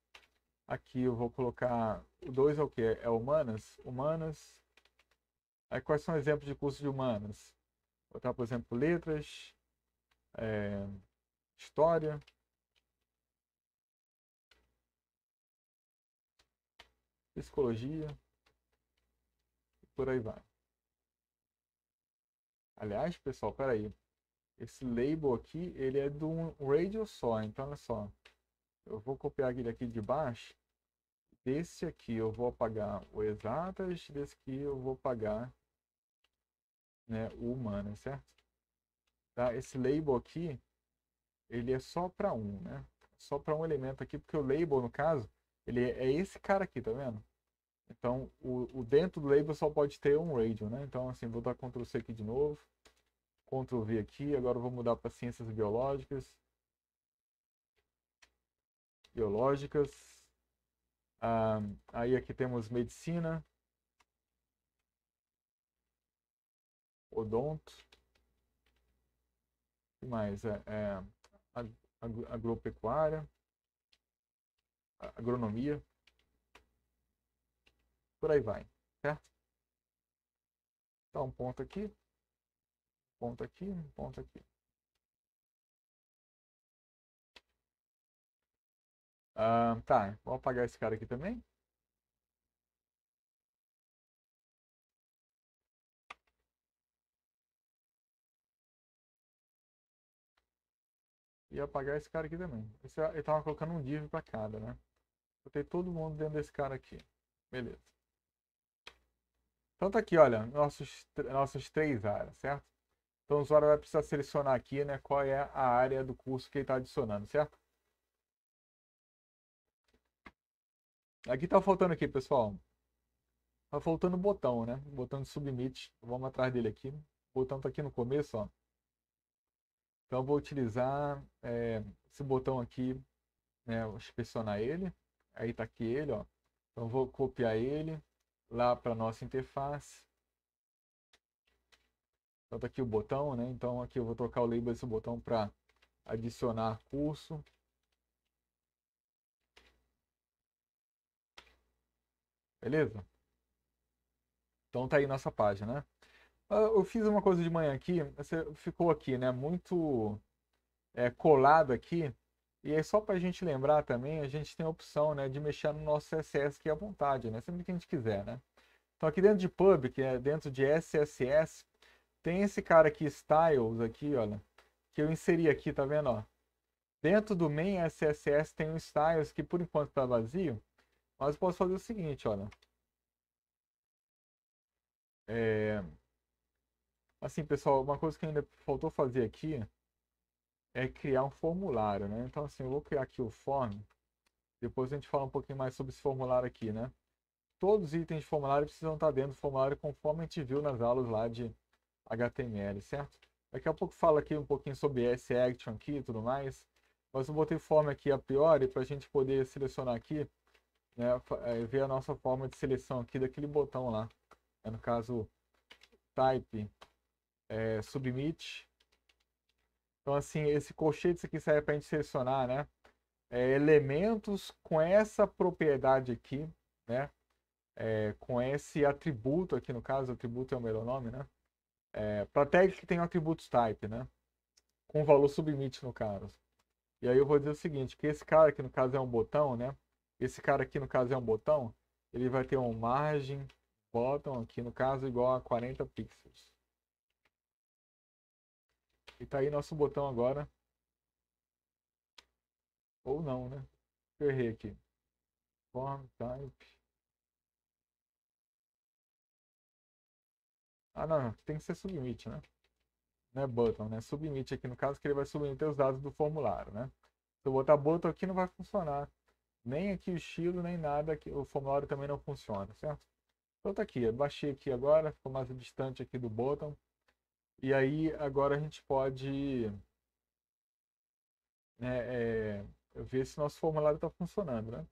A: Aqui eu vou colocar... O 2 é o que? É humanas? Humanas. Aí, quais são exemplos de curso de humanas? Vou botar, por exemplo, letras, é, história. Psicologia. E por aí vai. Aliás, pessoal, peraí esse label aqui, ele é de um radio só. Então, olha só. Eu vou copiar ele aqui de baixo. Desse aqui eu vou apagar o exatas, desse aqui eu vou apagar né, o humano, certo? Tá? Esse label aqui, ele é só para um, né? Só para um elemento aqui, porque o label, no caso, ele é, é esse cara aqui, tá vendo? Então, o, o dentro do label só pode ter um radio, né? Então, assim, vou dar Ctrl C aqui de novo. Ctrl V aqui, agora vou mudar para ciências biológicas. Biológicas. Ah, aí aqui temos medicina. Odonto. O que mais? É, é, agropecuária. Agronomia. Por aí vai, certo? Dá tá um ponto aqui ponto aqui, um ponto aqui. Ah, tá, vou apagar esse cara aqui também. E apagar esse cara aqui também. Esse, é, estava colocando um div para cada, né? Botei todo mundo dentro desse cara aqui. Beleza. Então tá aqui, olha, nossos, nossas três áreas, certo? Então o usuário vai precisar selecionar aqui né, qual é a área do curso que ele está adicionando, certo? Aqui está faltando aqui, pessoal. Está faltando o tá botão, né? O botão de submit. Vamos atrás dele aqui. O botão está aqui no começo, ó. Então eu vou utilizar é, esse botão aqui, né, vou inspecionar ele. Aí está aqui ele, ó. Então eu vou copiar ele lá para nossa interface. Então, tá aqui o botão, né? Então aqui eu vou trocar o label desse botão para adicionar curso. Beleza? Então tá aí nossa página, né? Ah, eu fiz uma coisa de manhã aqui, ficou aqui, né? Muito é, colado aqui. E é só para a gente lembrar também, a gente tem a opção né, de mexer no nosso CSS que é à vontade, né? Sempre que a gente quiser, né? Então, aqui dentro de Pub, que é dentro de SSS, tem esse cara aqui, styles, aqui, olha. Que eu inseri aqui, tá vendo, ó. Dentro do main CSS tem um styles que por enquanto tá vazio. Mas eu posso fazer o seguinte, olha. É... Assim, pessoal, uma coisa que ainda faltou fazer aqui é criar um formulário, né? Então, assim, eu vou criar aqui o form. Depois a gente fala um pouquinho mais sobre esse formulário aqui, né? Todos os itens de formulário precisam estar dentro do formulário conforme a gente viu nas aulas lá de HTML, certo? Daqui a pouco fala aqui um pouquinho sobre S Action aqui e tudo mais. Mas eu botei forma aqui a priori para a gente poder selecionar aqui, né, eh, ver a nossa forma de seleção aqui daquele botão lá. É no caso, type, é, submit. Então assim, esse colchete aqui serve para a gente selecionar, né? É, elementos com essa propriedade aqui, né? É, com esse atributo aqui no caso, atributo é o melhor nome, né? É, para tags que tem atributos type, né? Com valor submit, no caso. E aí eu vou dizer o seguinte, que esse cara aqui, no caso, é um botão, né? Esse cara aqui, no caso, é um botão. Ele vai ter um margem bottom aqui, no caso, igual a 40 pixels. E tá aí nosso botão agora. Ou não, né? Eu errei aqui. Form type. Ah, não, tem que ser submit, né? Não é button, né? Submit aqui no caso, que ele vai submeter os dados do formulário, né? Se eu botar button aqui, não vai funcionar. Nem aqui o estilo, nem nada, aqui, o formulário também não funciona, certo? Então tá aqui, eu baixei aqui agora, ficou mais distante aqui do button. E aí, agora a gente pode né, é, ver se nosso formulário está funcionando, né?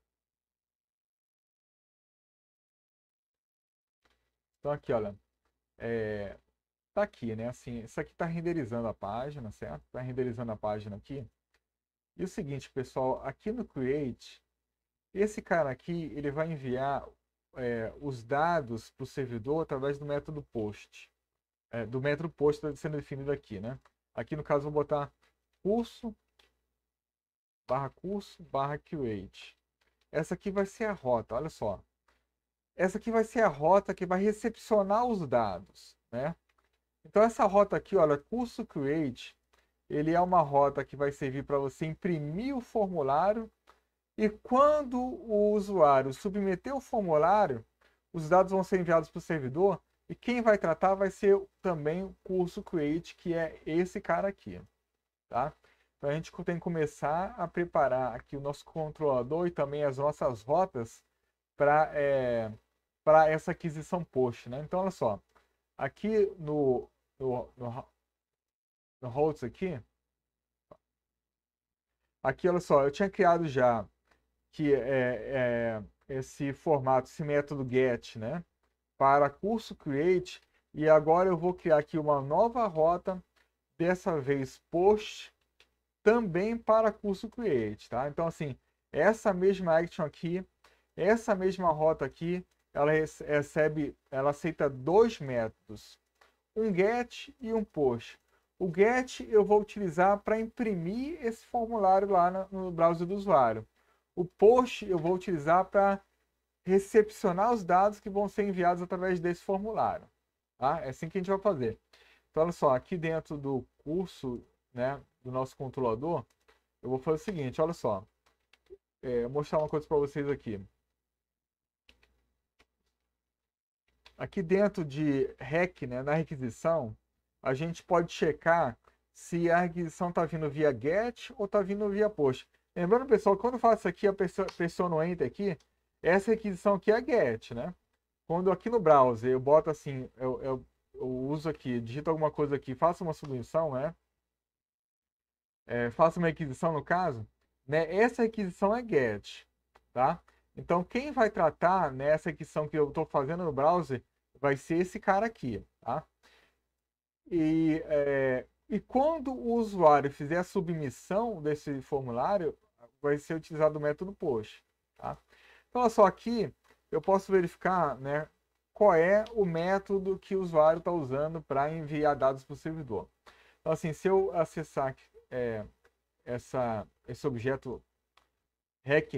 A: Então aqui, olha, é, tá aqui, né? Assim, isso aqui tá renderizando a página, certo? Tá renderizando a página aqui. E o seguinte, pessoal, aqui no Create, esse cara aqui, ele vai enviar é, os dados para o servidor através do método post. É, do método post está sendo definido aqui, né? Aqui, no caso, vou botar curso, barra curso, barra create. Essa aqui vai ser a rota, olha só essa aqui vai ser a rota que vai recepcionar os dados, né? Então essa rota aqui, olha, curso create, ele é uma rota que vai servir para você imprimir o formulário e quando o usuário submeter o formulário, os dados vão ser enviados para o servidor e quem vai tratar vai ser também o curso create, que é esse cara aqui, tá? Então a gente tem que começar a preparar aqui o nosso controlador e também as nossas rotas para é, essa aquisição post. Né? Então, olha só. Aqui no, no, no, no Holtz aqui, aqui, olha só, eu tinha criado já que é, é, esse formato, esse método get, né? Para curso create e agora eu vou criar aqui uma nova rota, dessa vez post, também para curso create, tá? Então, assim, essa mesma action aqui essa mesma rota aqui, ela recebe, ela aceita dois métodos, um get e um post. O get eu vou utilizar para imprimir esse formulário lá no browser do usuário. O post eu vou utilizar para recepcionar os dados que vão ser enviados através desse formulário. Tá? É assim que a gente vai fazer. Então, olha só, aqui dentro do curso né, do nosso controlador, eu vou fazer o seguinte, olha só. É, mostrar uma coisa para vocês aqui. Aqui dentro de REC, né, na requisição, a gente pode checar se a requisição está vindo via GET ou está vindo via POST. Lembrando, pessoal, quando eu faço aqui, a pessoa, pessoa não entra aqui, essa requisição aqui é GET, né? Quando aqui no browser eu boto assim, eu, eu, eu uso aqui, digito alguma coisa aqui, faço uma submissão, né? É, faço uma requisição no caso, né? Essa requisição é GET, tá? Então, quem vai tratar nessa né, requisição que eu estou fazendo no browser vai ser esse cara aqui, tá? E, é, e quando o usuário fizer a submissão desse formulário, vai ser utilizado o método post, tá? Então, olha só aqui, eu posso verificar, né, qual é o método que o usuário está usando para enviar dados para o servidor. Então, assim, se eu acessar é, essa, esse objeto hack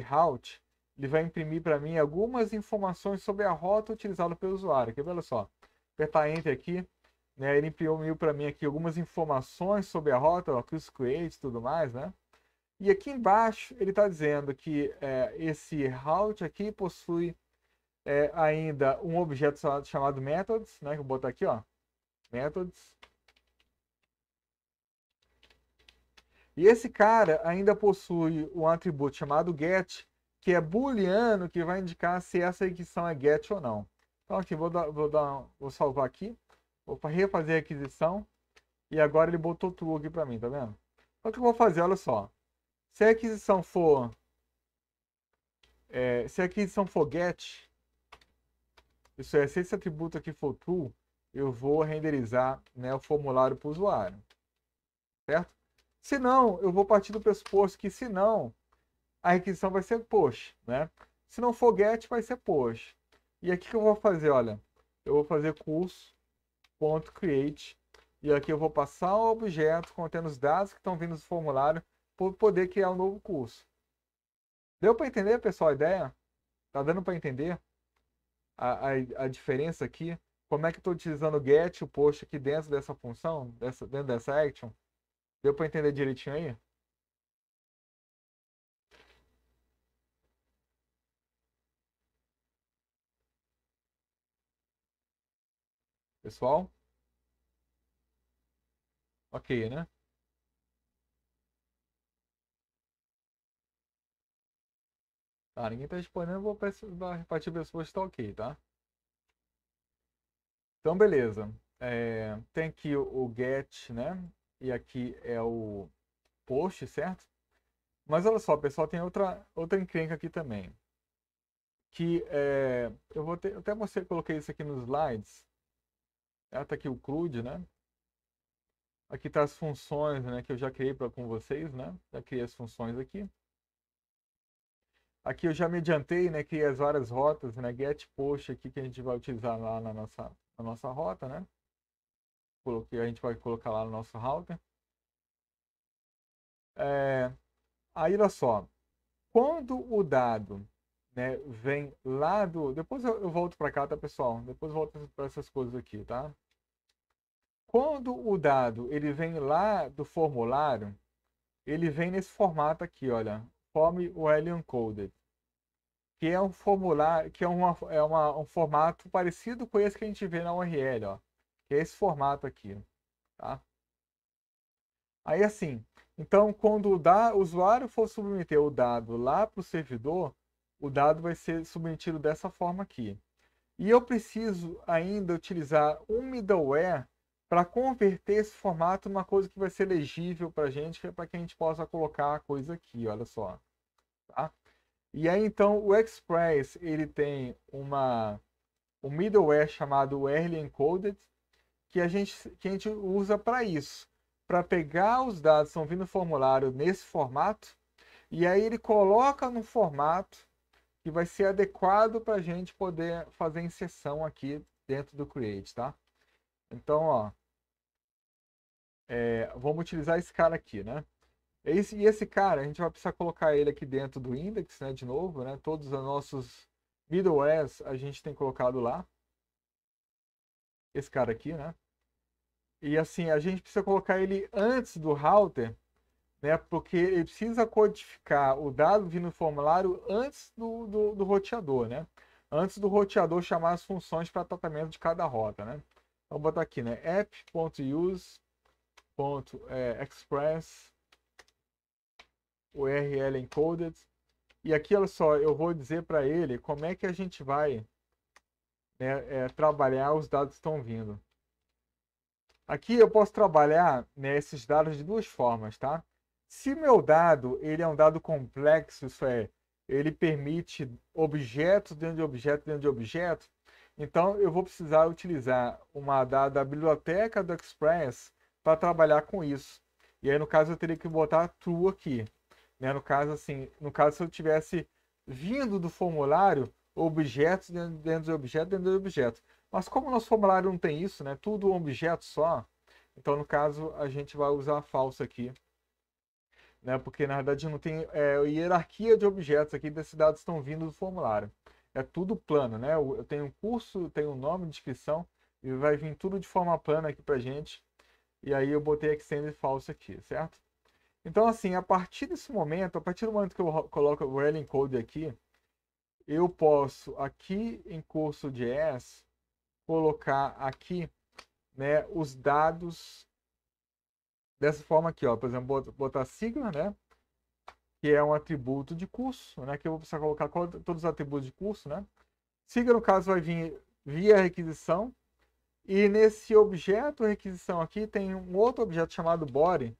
A: ele vai imprimir para mim algumas informações sobre a rota utilizada pelo usuário. Aqui, Olha só. Apertar Enter aqui. Né? Ele imprimiu para mim aqui algumas informações sobre a rota, ó, Cruise Create e tudo mais, né? E aqui embaixo ele está dizendo que é, esse route aqui possui é, ainda um objeto chamado methods, né? Que eu vou botar aqui, ó. Methods. E esse cara ainda possui um atributo chamado get, que é booleano que vai indicar se essa requisição é get ou não. Então aqui, vou, dar, vou, dar, vou salvar aqui, vou refazer a requisição, e agora ele botou true aqui para mim, tá vendo? Então o que eu vou fazer, olha só, se a requisição for, é, se a requisição for get, isso é, se esse atributo aqui for true, eu vou renderizar né, o formulário para o usuário, certo? Se não, eu vou partir do pressuposto que se não, a requisição vai ser post, né? Se não for get, vai ser post. E aqui que eu vou fazer, olha, eu vou fazer curso.create e aqui eu vou passar o objeto contendo os dados que estão vindo do formulário para poder criar um novo curso. Deu para entender, pessoal, a ideia? Tá dando para entender a, a, a, diferença aqui? Como é que estou utilizando o get, o post aqui dentro dessa função, dessa, dentro dessa action? Deu para entender direitinho aí? pessoal? Ok, né? Tá, ninguém tá respondendo, vou repartir pessoas que tá ok, tá? Então, beleza. É, tem aqui o get, né? E aqui é o post, certo? Mas olha só, pessoal, tem outra, outra encrenca aqui também. Que é, eu vou ter, até você coloquei isso aqui nos slides. Ah, tá aqui o CRUD, né? Aqui tá as funções, né? Que eu já criei pra, com vocês, né? Já criei as funções aqui. Aqui eu já me adiantei, né? Criei as várias rotas, né? Get, post aqui que a gente vai utilizar lá na nossa, na nossa rota, né? Coloquei, a gente vai colocar lá no nosso router. É, aí, olha só. Quando o dado né, vem lá do... Depois eu, eu volto para cá, tá, pessoal? Depois eu volto para essas coisas aqui, tá? Quando o dado ele vem lá do formulário, ele vem nesse formato aqui, olha, Form UL Encoded, que é um formulário, que é, uma, é uma, um formato parecido com esse que a gente vê na URL, ó, que é esse formato aqui, tá? Aí assim, então quando o, da, o usuário for submeter o dado lá para o servidor, o dado vai ser submetido dessa forma aqui. E eu preciso ainda utilizar um middleware para converter esse formato numa coisa que vai ser legível para a gente, é para que a gente possa colocar a coisa aqui, olha só. Tá? E aí, então, o Express, ele tem uma, um middleware chamado Early Encoded, que a gente, que a gente usa para isso, para pegar os dados que estão vindo no formulário nesse formato, e aí ele coloca no formato que vai ser adequado para a gente poder fazer inserção aqui dentro do Create, tá? Então, ó, é, vamos utilizar esse cara aqui, né? Esse, e esse cara, a gente vai precisar colocar ele aqui dentro do index, né? De novo, né? Todos os nossos middlewares a gente tem colocado lá. Esse cara aqui, né? E assim, a gente precisa colocar ele antes do router, né? Porque ele precisa codificar o dado vindo do formulário antes do, do, do roteador, né? Antes do roteador chamar as funções para tratamento de cada rota, né? Então, vou botar aqui, né? app.use ponto é, express URL encoded e aqui olha só eu vou dizer para ele como é que a gente vai né, é, trabalhar os dados que estão vindo aqui eu posso trabalhar né, esses dados de duas formas tá se meu dado ele é um dado complexo isso é ele permite objetos dentro de objeto dentro de objeto então eu vou precisar utilizar uma da, da biblioteca do Express para trabalhar com isso. E aí, no caso, eu teria que botar true aqui. Né? No caso, assim, no caso, se eu tivesse vindo do formulário, objetos dentro, dentro de objeto, dentro de objeto. Mas como o nosso formulário não tem isso, né? Tudo um objeto só. Então, no caso, a gente vai usar falso aqui. Né? Porque, na verdade, não tem é, hierarquia de objetos aqui, desses dados estão vindo do formulário. É tudo plano, né? Eu tenho um curso, tenho um nome, descrição, e vai vir tudo de forma plana aqui para gente e aí eu botei extend falso aqui, certo? Então, assim, a partir desse momento, a partir do momento que eu coloco o rel encode aqui, eu posso aqui em curso de S colocar aqui né, os dados dessa forma aqui, ó. Por exemplo, botar sigla, né? Que é um atributo de curso, né? Que eu vou precisar colocar todos os atributos de curso, né? Sigla, no caso, vai vir via requisição, e nesse objeto requisição aqui tem um outro objeto chamado body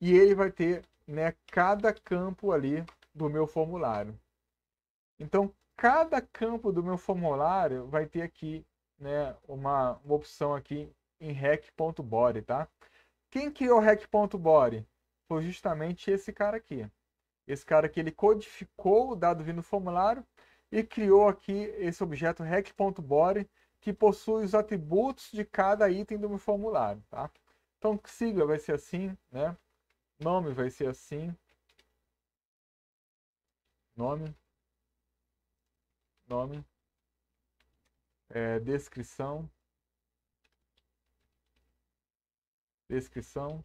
A: e ele vai ter né, cada campo ali do meu formulário. Então, cada campo do meu formulário vai ter aqui né, uma, uma opção aqui em rec.body, tá? Quem criou rec.body? Foi justamente esse cara aqui. Esse cara aqui, ele codificou o dado vindo do formulário e criou aqui esse objeto rec.body que possui os atributos de cada item do meu formulário, tá? Então, sigla vai ser assim, né? Nome vai ser assim. Nome. Nome. É, descrição. Descrição.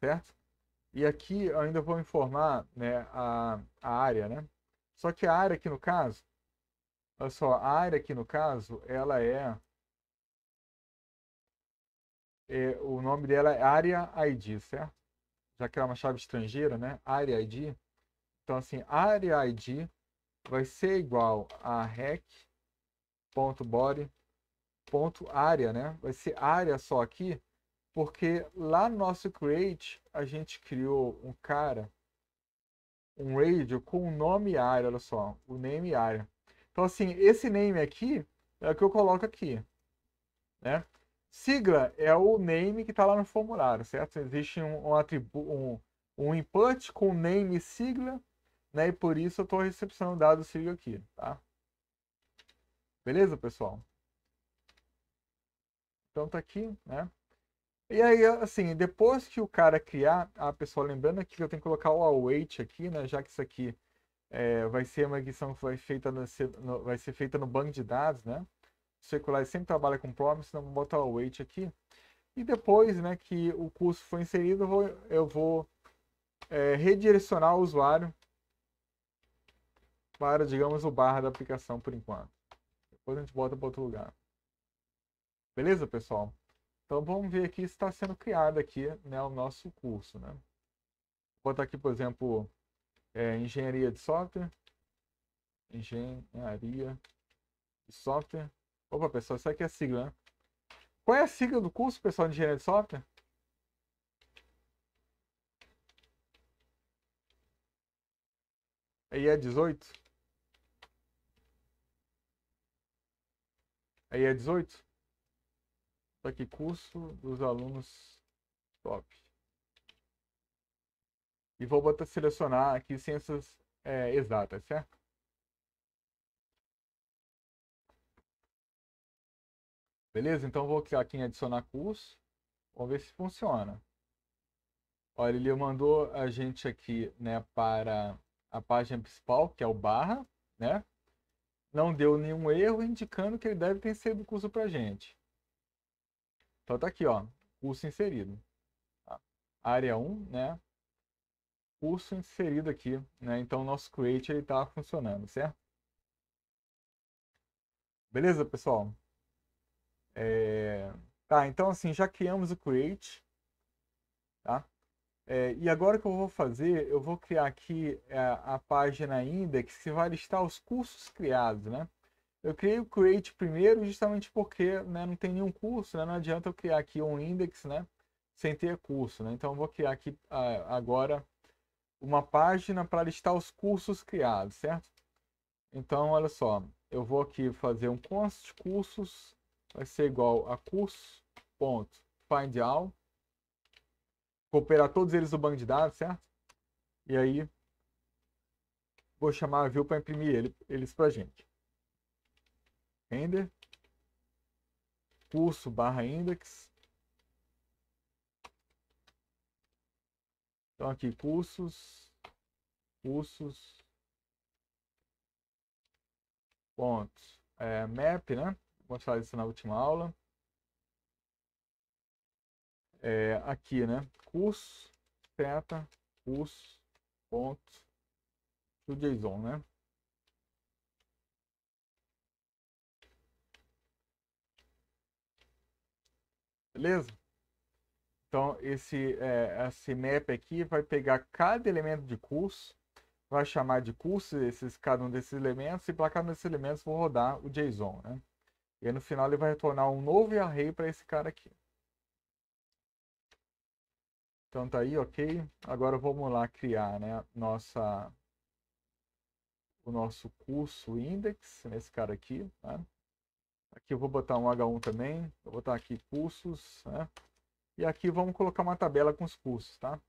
A: Certo? E aqui eu ainda vou informar né, a, a área, né? Só que a área aqui no caso Olha só, a área aqui no caso, ela é, é o nome dela é área ID, certo? Já que é uma chave estrangeira, né? Área ID. Então, assim, área ID vai ser igual a rec.body.area, né? Vai ser área só aqui, porque lá no nosso create, a gente criou um cara, um radio com o nome área, olha só, o name área. Então, assim, esse name aqui é o que eu coloco aqui, né? Sigla é o name que está lá no formulário, certo? Existe um, um, um, um input com name e sigla, né? E por isso eu estou recepcionando dado sigla aqui, tá? Beleza, pessoal? Então tá aqui, né? E aí, assim, depois que o cara criar, a ah, pessoa lembrando aqui que eu tenho que colocar o await aqui, né? Já que isso aqui é, vai ser uma edição que vai, feita no, no, vai ser feita no banco de dados, né? O Secularize sempre trabalha com promise, então vou botar o wait aqui. E depois né, que o curso foi inserido, eu vou, eu vou é, redirecionar o usuário para, digamos, o barra da aplicação por enquanto. Depois a gente bota para outro lugar. Beleza, pessoal? Então vamos ver aqui se está sendo criado aqui né, o nosso curso. Né? Vou botar aqui, por exemplo, é, engenharia de software. Engenharia de software. Opa, pessoal, isso aqui é a sigla, né? Qual é a sigla do curso, pessoal, de engenharia de software? Aí é 18? Aí é 18? Só que curso dos alunos top. E vou botar selecionar aqui ciências é, exatas, certo? Beleza? Então vou clicar aqui em adicionar curso. Vamos ver se funciona. Olha, ele mandou a gente aqui, né, para a página principal, que é o barra, né? Não deu nenhum erro indicando que ele deve ter inserido o curso para a gente. Então tá aqui, ó, curso inserido. Tá. Área 1, né? curso inserido aqui, né? Então o nosso create ele está funcionando, certo? Beleza, pessoal? É... Tá, então assim, já criamos o create, tá? É, e agora o que eu vou fazer, eu vou criar aqui a, é, a página index que vai listar os cursos criados, né? Eu criei o create primeiro justamente porque né, não tem nenhum curso, né? Não adianta eu criar aqui um index, né? Sem ter curso, né? Então eu vou criar aqui a, ah, agora uma página para listar os cursos criados, certo? Então, olha só, eu vou aqui fazer um const cursos, vai ser igual a curso.findAll, vou operar todos eles no banco de dados, certo? E aí, vou chamar a view para imprimir ele, eles para gente. Render, curso barra index, Então aqui, cursos, cursos, pontos, é, map, né? Vou mostrar isso na última aula. É, aqui, né? Curso, seta, curso, ponto, do JSON, né? Beleza? Então, esse, é, esse map aqui vai pegar cada elemento de curso, vai chamar de curso esses, cada um desses elementos, e para cada um desses elementos vou rodar o JSON. Né? E aí, no final ele vai retornar um novo array para esse cara aqui. Então tá aí, ok. Agora vamos lá criar né, nossa, o nosso curso index, nesse cara aqui. Né? Aqui eu vou botar um H1 também, vou botar aqui cursos, né? E aqui vamos colocar uma tabela com os custos, tá?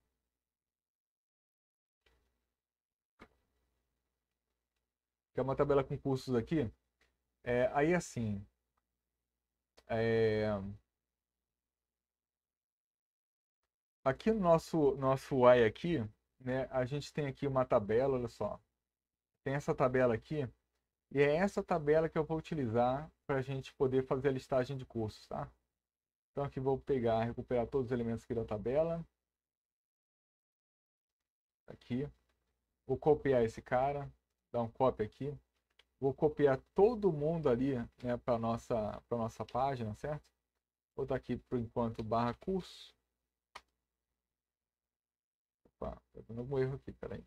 A: Que é uma tabela com custos aqui. É, aí assim. É... Aqui no nosso, nosso UI aqui, né, a gente tem aqui uma tabela, olha só. Tem essa tabela aqui. E é essa tabela que eu vou utilizar para a gente poder fazer a listagem de cursos, tá? Então aqui vou pegar, recuperar todos os elementos aqui da tabela. Aqui. Vou copiar esse cara, dar um copy aqui. Vou copiar todo mundo ali né, para nossa para nossa página, certo? Vou botar aqui por enquanto barra curso. Opa, tá dando erro aqui, peraí.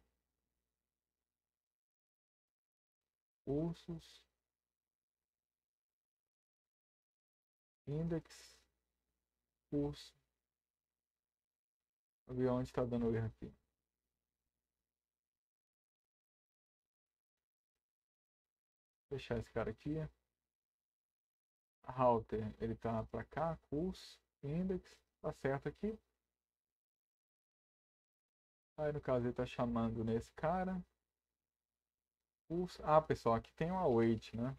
A: Cursos. Index curso. Vamos ver onde está dando erro aqui. Fechar esse cara aqui. Router, ele tá para cá, curso, index, tá certo aqui. Aí no caso ele tá chamando nesse cara. Curso. Ah, pessoal, aqui tem o await, né?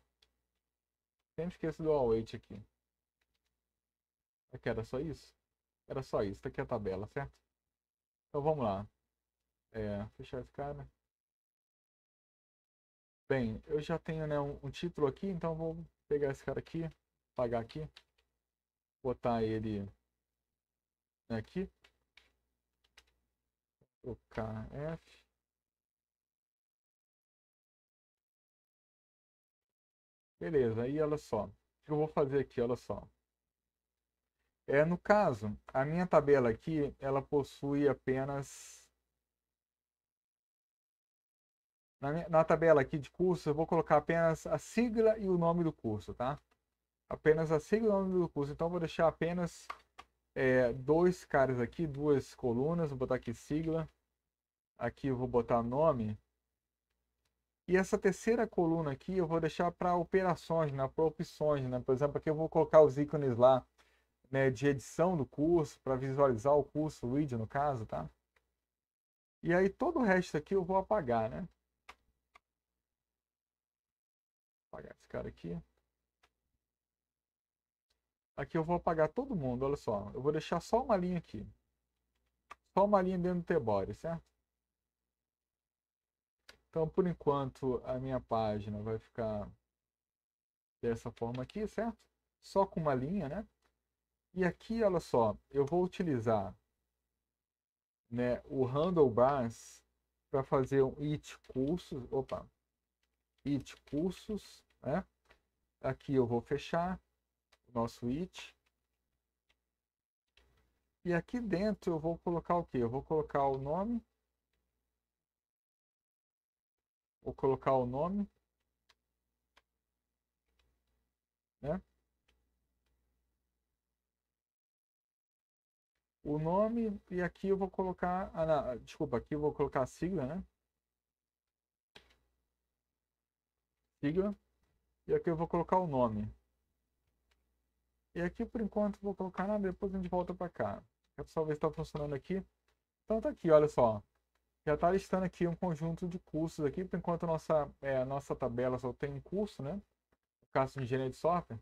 A: Sempre esqueço do await aqui. Aqui é era só isso? Era só isso. Tá aqui a tabela, certo? Então vamos lá. É, fechar esse cara. Bem, eu já tenho né, um, um título aqui, então vou pegar esse cara aqui, pagar aqui, botar ele né, aqui. O KF. Beleza, aí olha só. O que eu vou fazer aqui, olha só. É, no caso, a minha tabela aqui, ela possui apenas... Na, minha, na tabela aqui de curso, eu vou colocar apenas a sigla e o nome do curso, tá? Apenas a sigla e o nome do curso. Então, vou deixar apenas é, dois caras aqui, duas colunas. Vou botar aqui sigla. Aqui eu vou botar nome. E essa terceira coluna aqui eu vou deixar para operações, né? para opções. Né? Por exemplo, aqui eu vou colocar os ícones lá né, de edição do curso, para visualizar o curso, o vídeo no caso, tá? E aí todo o resto aqui eu vou apagar, né? Vou apagar esse cara aqui. Aqui eu vou apagar todo mundo, olha só. Eu vou deixar só uma linha aqui. Só uma linha dentro do Tebore, certo? Então, por enquanto, a minha página vai ficar dessa forma aqui, certo? Só com uma linha, né? E aqui, olha só, eu vou utilizar né, o handlebars para fazer um it cursos, opa, it cursos, né? Aqui eu vou fechar o nosso it. E aqui dentro eu vou colocar o que? Eu vou colocar o nome. Vou colocar o nome. Né? o nome e aqui eu vou colocar, ah, não, desculpa, aqui eu vou colocar a sigla, né? Sigla. E aqui eu vou colocar o nome. E aqui por enquanto vou colocar nada, depois a gente volta para cá. Quero só ver se está funcionando aqui. Então tá aqui, olha só. Já está listando aqui um conjunto de cursos aqui. Por enquanto a nossa, é, a nossa tabela só tem um curso, né? No caso de engenharia de software.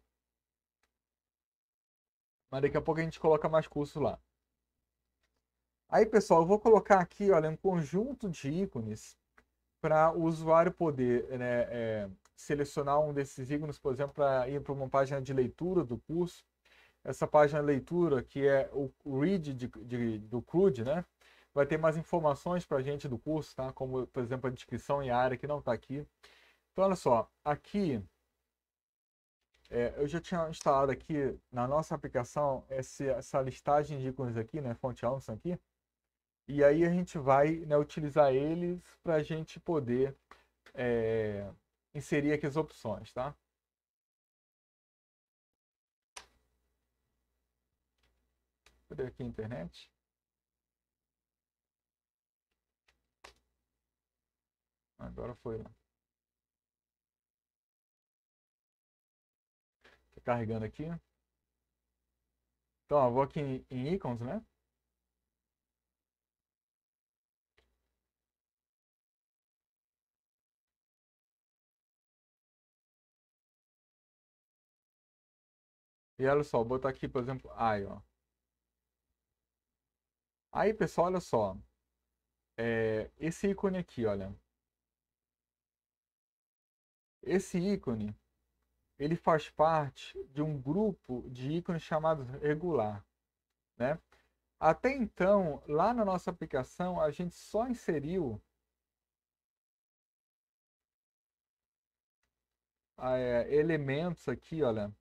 A: Mas daqui a pouco a gente coloca mais cursos lá. Aí, pessoal, eu vou colocar aqui, olha, um conjunto de ícones para o usuário poder né, é, selecionar um desses ícones, por exemplo, para ir para uma página de leitura do curso. Essa página de leitura, que é o read de, de, do CRUD, né? Vai ter mais informações para a gente do curso, tá? Como, por exemplo, a descrição e a área que não está aqui. Então, olha só, aqui é, eu já tinha instalado aqui na nossa aplicação esse, essa listagem de ícones aqui, né? Fonte Alonso aqui. E aí a gente vai né, utilizar eles para a gente poder é, inserir aqui as opções, tá? Cadê aqui a internet? Agora foi lá. Tá carregando aqui. Então, eu vou aqui em, em ícones, né? E olha só, vou botar aqui, por exemplo, ai, ó. Aí, pessoal, olha só. É, esse ícone aqui, olha. Esse ícone, ele faz parte de um grupo de ícones chamados regular, né? Até então, lá na nossa aplicação, a gente só inseriu é, elementos aqui, olha,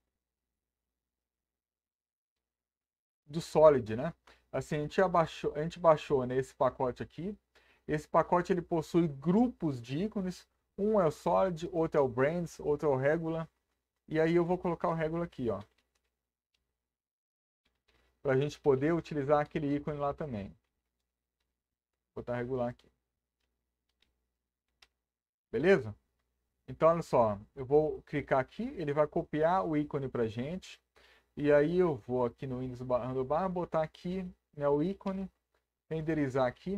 A: do Solid, né? Assim, a gente, abaixou, a gente baixou nesse né, pacote aqui. Esse pacote ele possui grupos de ícones. Um é o Solid, outro é o Brands, outro é o Regula. E aí eu vou colocar o Regula aqui, ó. Para a gente poder utilizar aquele ícone lá também. Vou botar Regular aqui. Beleza? Então, olha só. Eu vou clicar aqui, ele vai copiar o ícone para gente. E aí eu vou aqui no Windows Bar, botar aqui né, o ícone, renderizar aqui.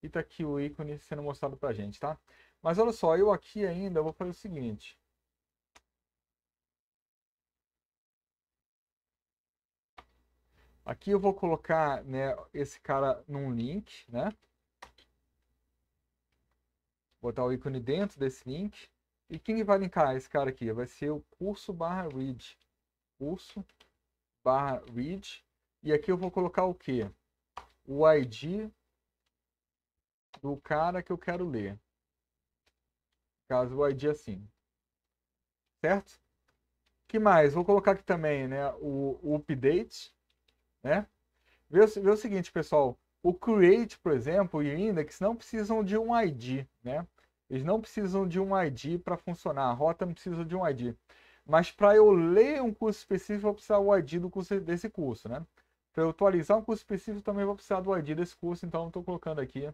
A: E tá aqui o ícone sendo mostrado pra gente, tá? Mas olha só, eu aqui ainda vou fazer o seguinte. Aqui eu vou colocar né, esse cara num link, né? Botar o ícone dentro desse link. E quem vai linkar esse cara aqui? Vai ser o curso barra read. Curso barra read. E aqui eu vou colocar o que? O ID do cara que eu quero ler. Caso o ID é assim. Certo? que mais? Vou colocar aqui também né, o, o update. Né? Vê, vê o seguinte, pessoal. O create, por exemplo, e o index não precisam de um ID. Né? Eles não precisam de um ID para funcionar. A rota não precisa de um ID. Mas para eu ler um curso específico, vou precisar do ID do curso, desse curso, né? Para eu atualizar um curso específico, também vou precisar do ID desse curso. Então, estou colocando aqui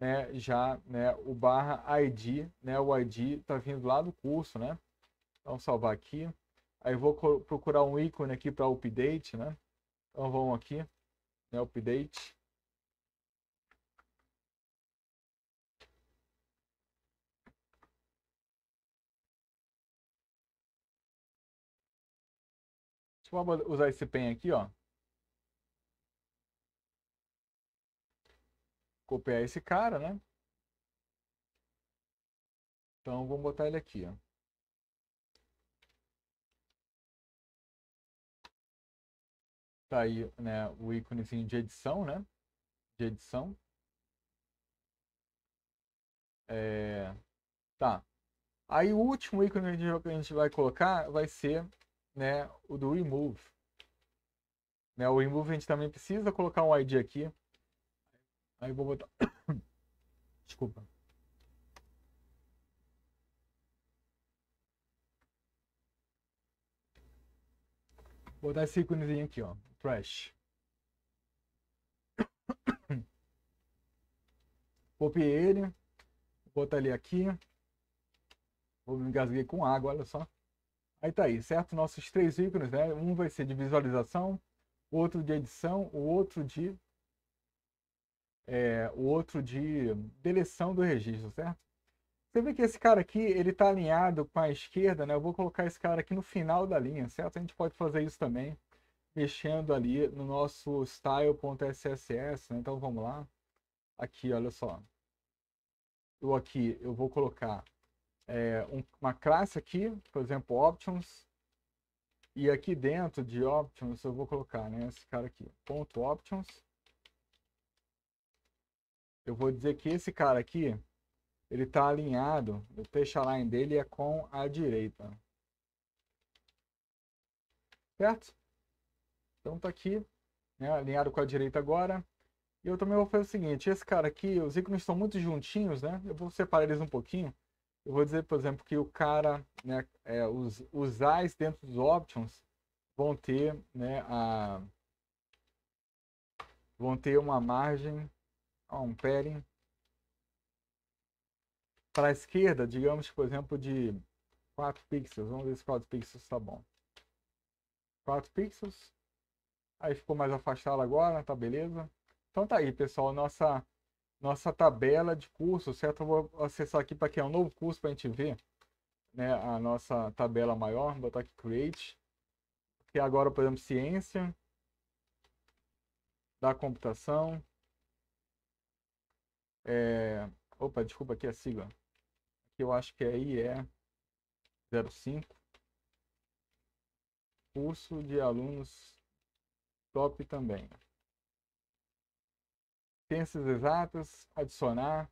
A: né, já né, o barra ID. Né, o ID está vindo lá do curso, né? Então, salvar aqui. Aí, vou procurar um ícone aqui para update, né? Então, vamos aqui, né, update. eu usar esse pen aqui, ó. Copiar esse cara, né? Então, vamos botar ele aqui, ó. Tá aí, né, o íconezinho de edição, né? De edição. É... Tá. Aí o último ícone que a gente vai colocar vai ser né, o do remove. Né, o remove a gente também precisa colocar um ID aqui. Aí vou botar... *coughs* Desculpa. Vou botar esse íconezinho aqui, ó. Trash. *coughs* Copiei ele. Vou botar ele aqui. Vou me engasguei com água, olha só. Aí tá aí, certo? Nossos três ícones, né? Um vai ser de visualização, o outro de edição, o outro de é, o outro de deleção do registro, certo? Você vê que esse cara aqui, ele tá alinhado com a esquerda, né? Eu vou colocar esse cara aqui no final da linha, certo? A gente pode fazer isso também, mexendo ali no nosso style.sss, né? Então vamos lá. Aqui, olha só. Eu aqui, eu vou colocar é, um, uma classe aqui, por exemplo, options, e aqui dentro de options eu vou colocar né, esse cara aqui, ponto options. Eu vou dizer que esse cara aqui, ele está alinhado, o text align dele é com a direita. Certo? Então tá aqui, né, alinhado com a direita agora. E eu também vou fazer o seguinte, esse cara aqui, os ícones estão muito juntinhos, né? Eu vou separar eles um pouquinho eu vou dizer, por exemplo, que o cara, né, é, os, os a's dentro dos options vão ter, né, a, vão ter uma margem, um padding para a esquerda, digamos, por exemplo, de 4 pixels. Vamos ver se 4 pixels está bom. 4 pixels. Aí ficou mais afastado agora, tá beleza? Então tá aí, pessoal, nossa nossa tabela de cursos, certo? Eu vou acessar aqui para criar um novo curso para a gente ver né, a nossa tabela maior. Vou botar aqui Create. E agora, por exemplo, Ciência da Computação. É... Opa, desculpa aqui é a sigla. Aqui eu acho que é IE05. Curso de alunos top também. Ciências exatas, adicionar.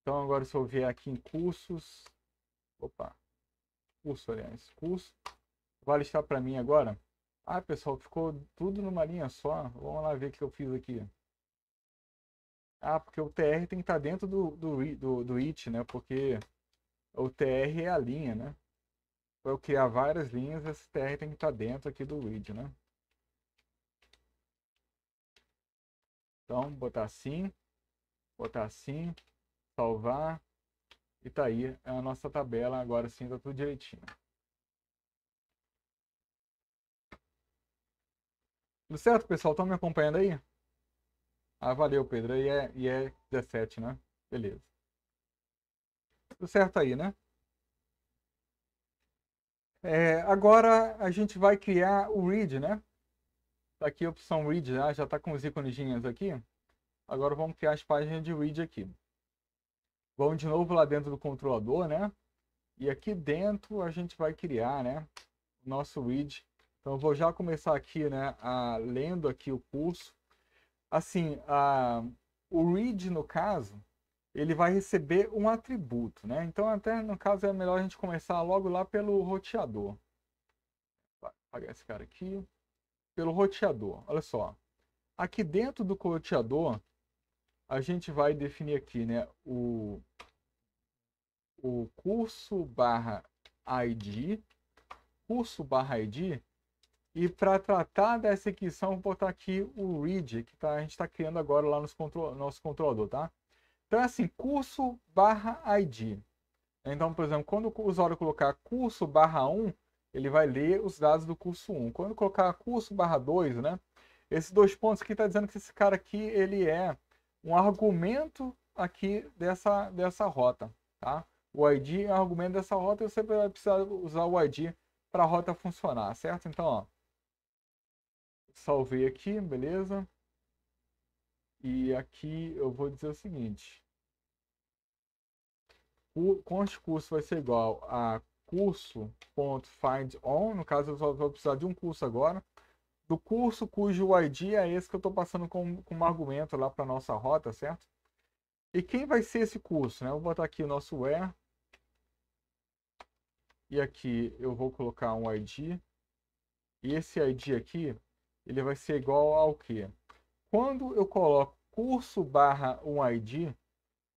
A: Então agora se eu vier aqui em cursos, opa, curso aliás, curso, vai listar para mim agora. Ah pessoal, ficou tudo numa linha só, vamos lá ver o que eu fiz aqui. Ah, porque o TR tem que estar tá dentro do, do, do, do IT, né? Porque o TR é a linha, né? Para eu criar várias linhas, esse TR tem que estar tá dentro aqui do read, né? Então, botar assim, botar assim, salvar. E tá aí a nossa tabela. Agora sim tá tudo direitinho. Tudo certo, pessoal? Estão me acompanhando aí? Ah, valeu, Pedro. E é, e é 17, né? Beleza. Tudo certo aí, né? É, agora a gente vai criar o read, né? Tá aqui a opção Read já, já tá com os íconezinhos aqui. Agora vamos criar as páginas de Read aqui. Vamos de novo lá dentro do controlador, né? E aqui dentro a gente vai criar, né? O nosso Read. Então eu vou já começar aqui, né? A, lendo aqui o curso. Assim, a, o Read, no caso, ele vai receber um atributo, né? Então, até no caso, é melhor a gente começar logo lá pelo roteador. Vou apagar esse cara aqui pelo roteador. Olha só. Aqui dentro do roteador, a gente vai definir aqui, né, o, o curso barra ID, curso barra ID, e para tratar dessa equição, vou botar aqui o read, que tá, a gente está criando agora lá no nosso controlador, tá? Então é assim, curso barra ID. Então, por exemplo, quando o usuário colocar curso barra 1, ele vai ler os dados do curso 1. Quando colocar curso barra 2, né? Esses dois pontos aqui está dizendo que esse cara aqui, ele é um argumento aqui dessa, dessa rota, tá? O ID é um argumento dessa rota e você vai precisar usar o ID para a rota funcionar, certo? Então, ó, salvei aqui, beleza? E aqui eu vou dizer o seguinte. O const curso vai ser igual a curso.findOn, no caso eu só vou precisar de um curso agora, do curso cujo ID é esse que eu estou passando como, como argumento lá para nossa rota, certo? E quem vai ser esse curso? Né? Eu vou botar aqui o nosso where, e aqui eu vou colocar um ID, e esse ID aqui, ele vai ser igual ao que? Quando eu coloco curso barra um ID,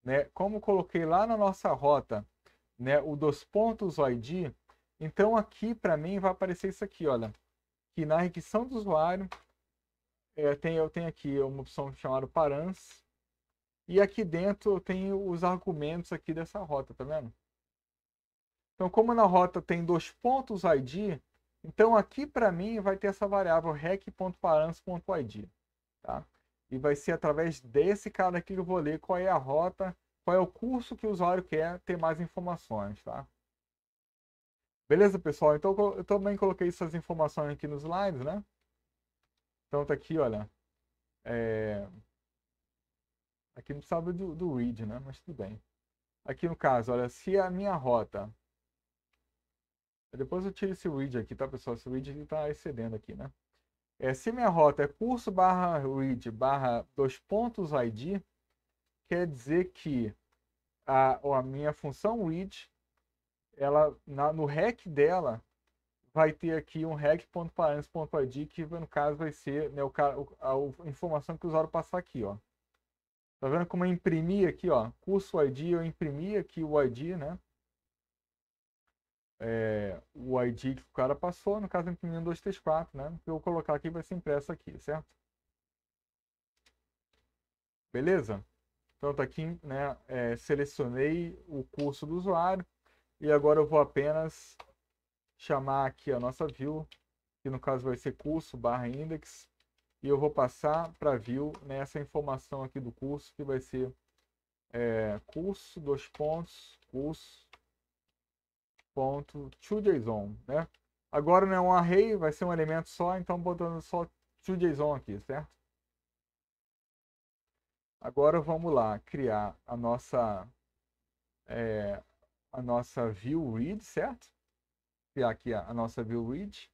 A: né, como eu coloquei lá na nossa rota, né, o dos pontos OID, então aqui para mim vai aparecer isso aqui, olha, que na requisição do usuário, eu é, tenho, eu tenho aqui uma opção chamada parans, e aqui dentro eu tenho os argumentos aqui dessa rota, tá vendo? Então, como na rota tem dois pontos ID, então aqui para mim vai ter essa variável rec.params.id, tá? E vai ser através desse cara aqui que eu vou ler qual é a rota qual é o curso que o usuário quer ter mais informações, tá? Beleza, pessoal? Então, eu também coloquei essas informações aqui nos slides, né? Então, tá aqui, olha. É... Aqui não precisava do, do read, né? Mas tudo bem. Aqui no caso, olha, se a minha rota... Depois eu tiro esse read aqui, tá, pessoal? Esse read aqui tá excedendo aqui, né? É, se minha rota é curso barra read barra dois pontos ID, quer dizer que a, a minha função read, ela, na, no rec dela, vai ter aqui um rec.params.id, que no caso vai ser né, o, a, a informação que o usuário passar aqui, ó. Tá vendo como eu imprimi aqui, ó, curso ID, eu imprimi aqui o ID, né? É, o ID que o cara passou, no caso imprimindo 234, né? Então, eu vou colocar aqui, vai ser impresso aqui, certo? Beleza? Então tá aqui, né, é, selecionei o curso do usuário e agora eu vou apenas chamar aqui a nossa view, que no caso vai ser curso barra index, e eu vou passar para view né, essa informação aqui do curso, que vai ser é, curso, dois pontos, curso, ponto, to né? Agora não é um array, vai ser um elemento só, então botando só to aqui, certo? Agora vamos lá criar a nossa é, a nossa view read, certo? Criar aqui a, a nossa view read.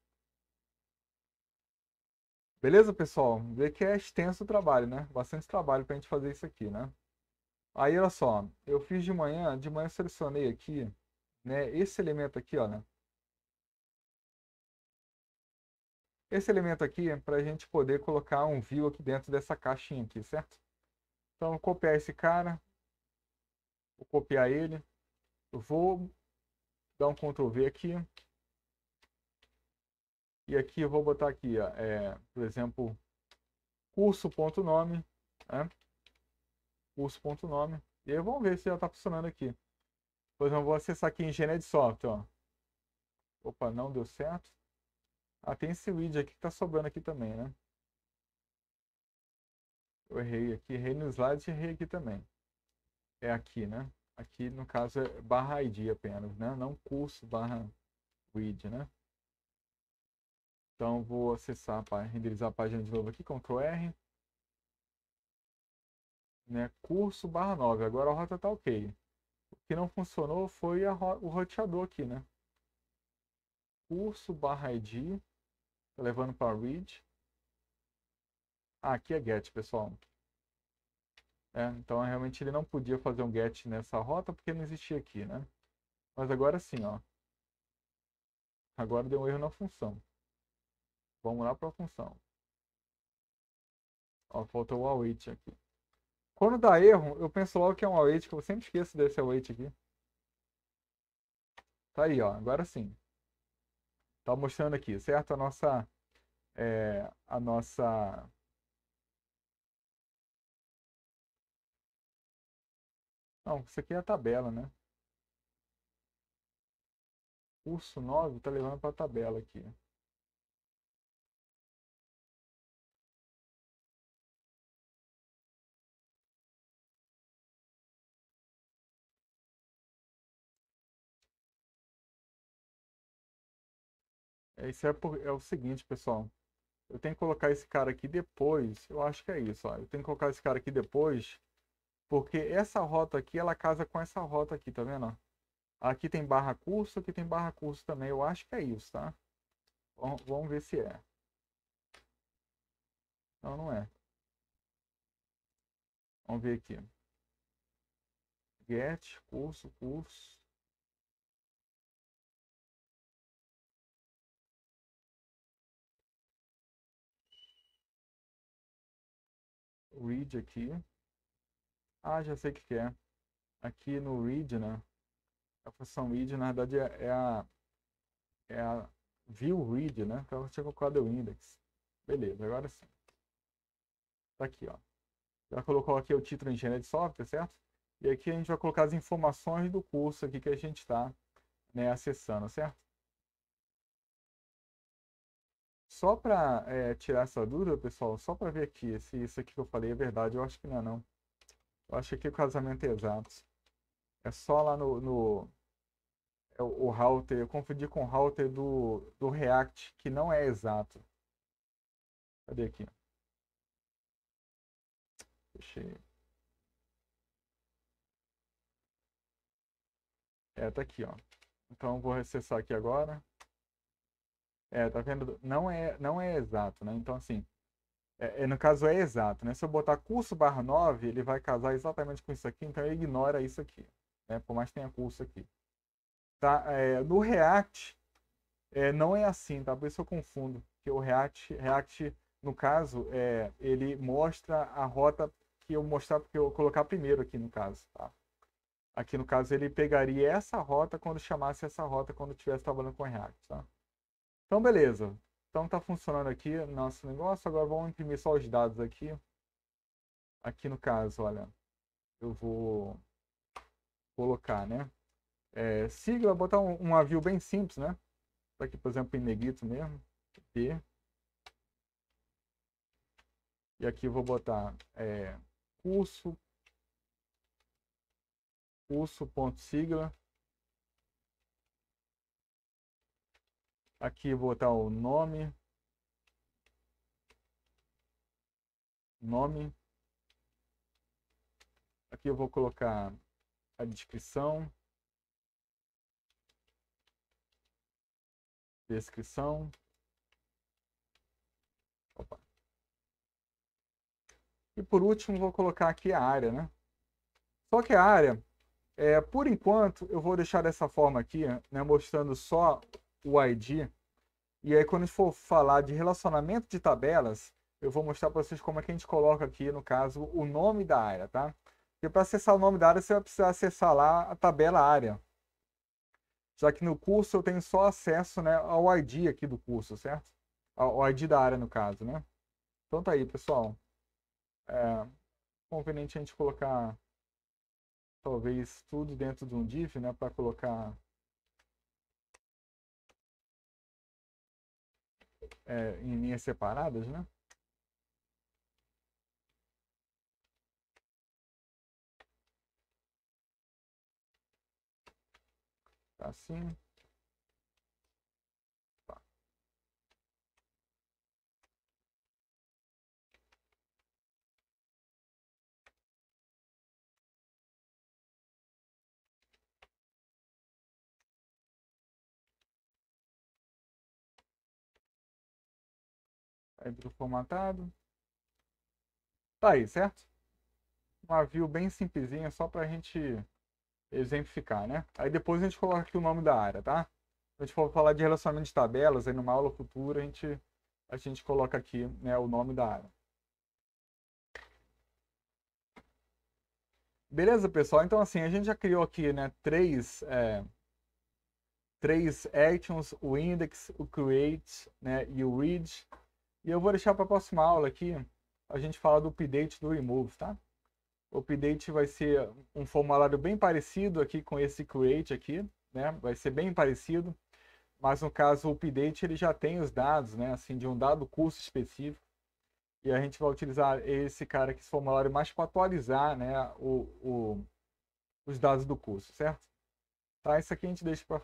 A: Beleza, pessoal? Vê que é extenso o trabalho, né? Bastante trabalho para a gente fazer isso aqui, né? Aí, olha só, eu fiz de manhã, de manhã selecionei aqui, né, esse elemento aqui, olha. Né? Esse elemento aqui é para a gente poder colocar um view aqui dentro dessa caixinha aqui, certo? Então, copiar esse cara. Vou copiar ele. Eu vou dar um Ctrl V aqui. E aqui eu vou botar aqui, ó, é, por exemplo, curso.nome. Né? Curso.nome. E aí vamos ver se já está funcionando aqui. Por exemplo, vou acessar aqui engenharia de software. Ó. Opa, não deu certo. Ah, tem esse widget aqui que está sobrando aqui também, né? Eu errei aqui, errei no slide e errei aqui também. É aqui, né? Aqui, no caso, é barra ID apenas, né? Não curso barra read, né? Então, vou acessar, para renderizar a página de novo aqui, Ctrl R. Né? Curso barra 9. Agora a rota está ok. O que não funcionou foi o roteador aqui, né? Curso barra ID, tá levando para read ah, aqui é get, pessoal. É, então, realmente, ele não podia fazer um get nessa rota porque não existia aqui, né? Mas agora sim, ó. Agora deu um erro na função. Vamos lá para a função. Ó, falta o await aqui. Quando dá erro, eu penso logo que é um await, que eu sempre esqueço desse await aqui. Tá aí, ó. Agora sim. Tá mostrando aqui, certo? A nossa... É, a nossa Não, isso aqui é a tabela, né? Curso 9 está levando para a tabela aqui. É, isso é, por, é o seguinte, pessoal. Eu tenho que colocar esse cara aqui depois. Eu acho que é isso. Ó. Eu tenho que colocar esse cara aqui depois porque essa rota aqui, ela casa com essa rota aqui, tá vendo? Aqui tem barra curso, aqui tem barra curso também. Eu acho que é isso, tá? Vamos ver se é. Não, não é. Vamos ver aqui. Get, curso, curso. Read aqui. Ah, já sei o que, que é. Aqui no read, né? A função read, na verdade, é, é, a, é a view read, né? Que ela tinha colocado o index. Beleza, agora sim. Tá aqui, ó. Já colocou aqui o título Engenharia de Software, certo? E aqui a gente vai colocar as informações do curso aqui que a gente está né, acessando, certo? Só para é, tirar essa dúvida, pessoal, só para ver aqui se isso aqui que eu falei é verdade, eu acho que não é não. Eu acho que o casamento é exatos. É só lá no. no é o, o, router. Eu confundi com o router do, do React, que não é exato. Cadê aqui? Deixa eu... É, tá aqui, ó. Então vou acessar aqui agora. É, tá vendo? Não é, não é exato, né? Então assim, é, é, no caso é exato, né? Se eu botar curso barra 9, ele vai casar exatamente com isso aqui, então ele ignora isso aqui, né? Por mais que tenha curso aqui. Tá? É, no React, é, não é assim, tá? Por isso eu confundo, que o React, React no caso, é, ele mostra a rota que eu mostrar, porque eu colocar primeiro aqui no caso, tá? Aqui no caso ele pegaria essa rota quando chamasse essa rota quando estivesse trabalhando com React, tá? Então beleza, então tá funcionando aqui nosso negócio. Agora vamos imprimir só os dados aqui. Aqui no caso, olha, eu vou colocar, né? É, sigla, botar um, avião bem simples, né? Tá aqui, por exemplo, em negrito mesmo. P. E aqui eu vou botar é, curso curso.sigla Aqui vou botar o nome. Nome. Aqui eu vou colocar a descrição. Descrição. Opa. E por último, vou colocar aqui a área, né? Só que a área, é, por enquanto, eu vou deixar dessa forma aqui, né, mostrando só o ID. E aí, quando a gente for falar de relacionamento de tabelas, eu vou mostrar para vocês como é que a gente coloca aqui, no caso, o nome da área, tá? E para acessar o nome da área, você vai precisar acessar lá a tabela área. Já que no curso eu tenho só acesso né, ao ID aqui do curso, certo? Ao ID da área, no caso, né? Então tá aí, pessoal. É conveniente a gente colocar, talvez, tudo dentro de um div, né? Para colocar é, em linhas separadas, né? Tá assim. Aí do formatado. Tá aí, certo? Uma view bem simplesinha, só para a gente exemplificar, né? Aí depois a gente coloca aqui o nome da área, tá? a gente for falar de relacionamento de tabelas, aí numa aula futura a gente, a gente coloca aqui né, o nome da área. Beleza, pessoal? Então, assim, a gente já criou aqui, né, três, é, três actions, o index, o create, né, e o read. E eu vou deixar para a próxima aula aqui, a gente fala do update do remove, tá? O update vai ser um formulário bem parecido aqui com esse create aqui, né? Vai ser bem parecido, mas no caso o update ele já tem os dados, né? Assim, de um dado curso específico. E a gente vai utilizar esse cara aqui, esse formulário mais para atualizar, né? O, o, os dados do curso, certo? Tá? Isso aqui a gente deixa para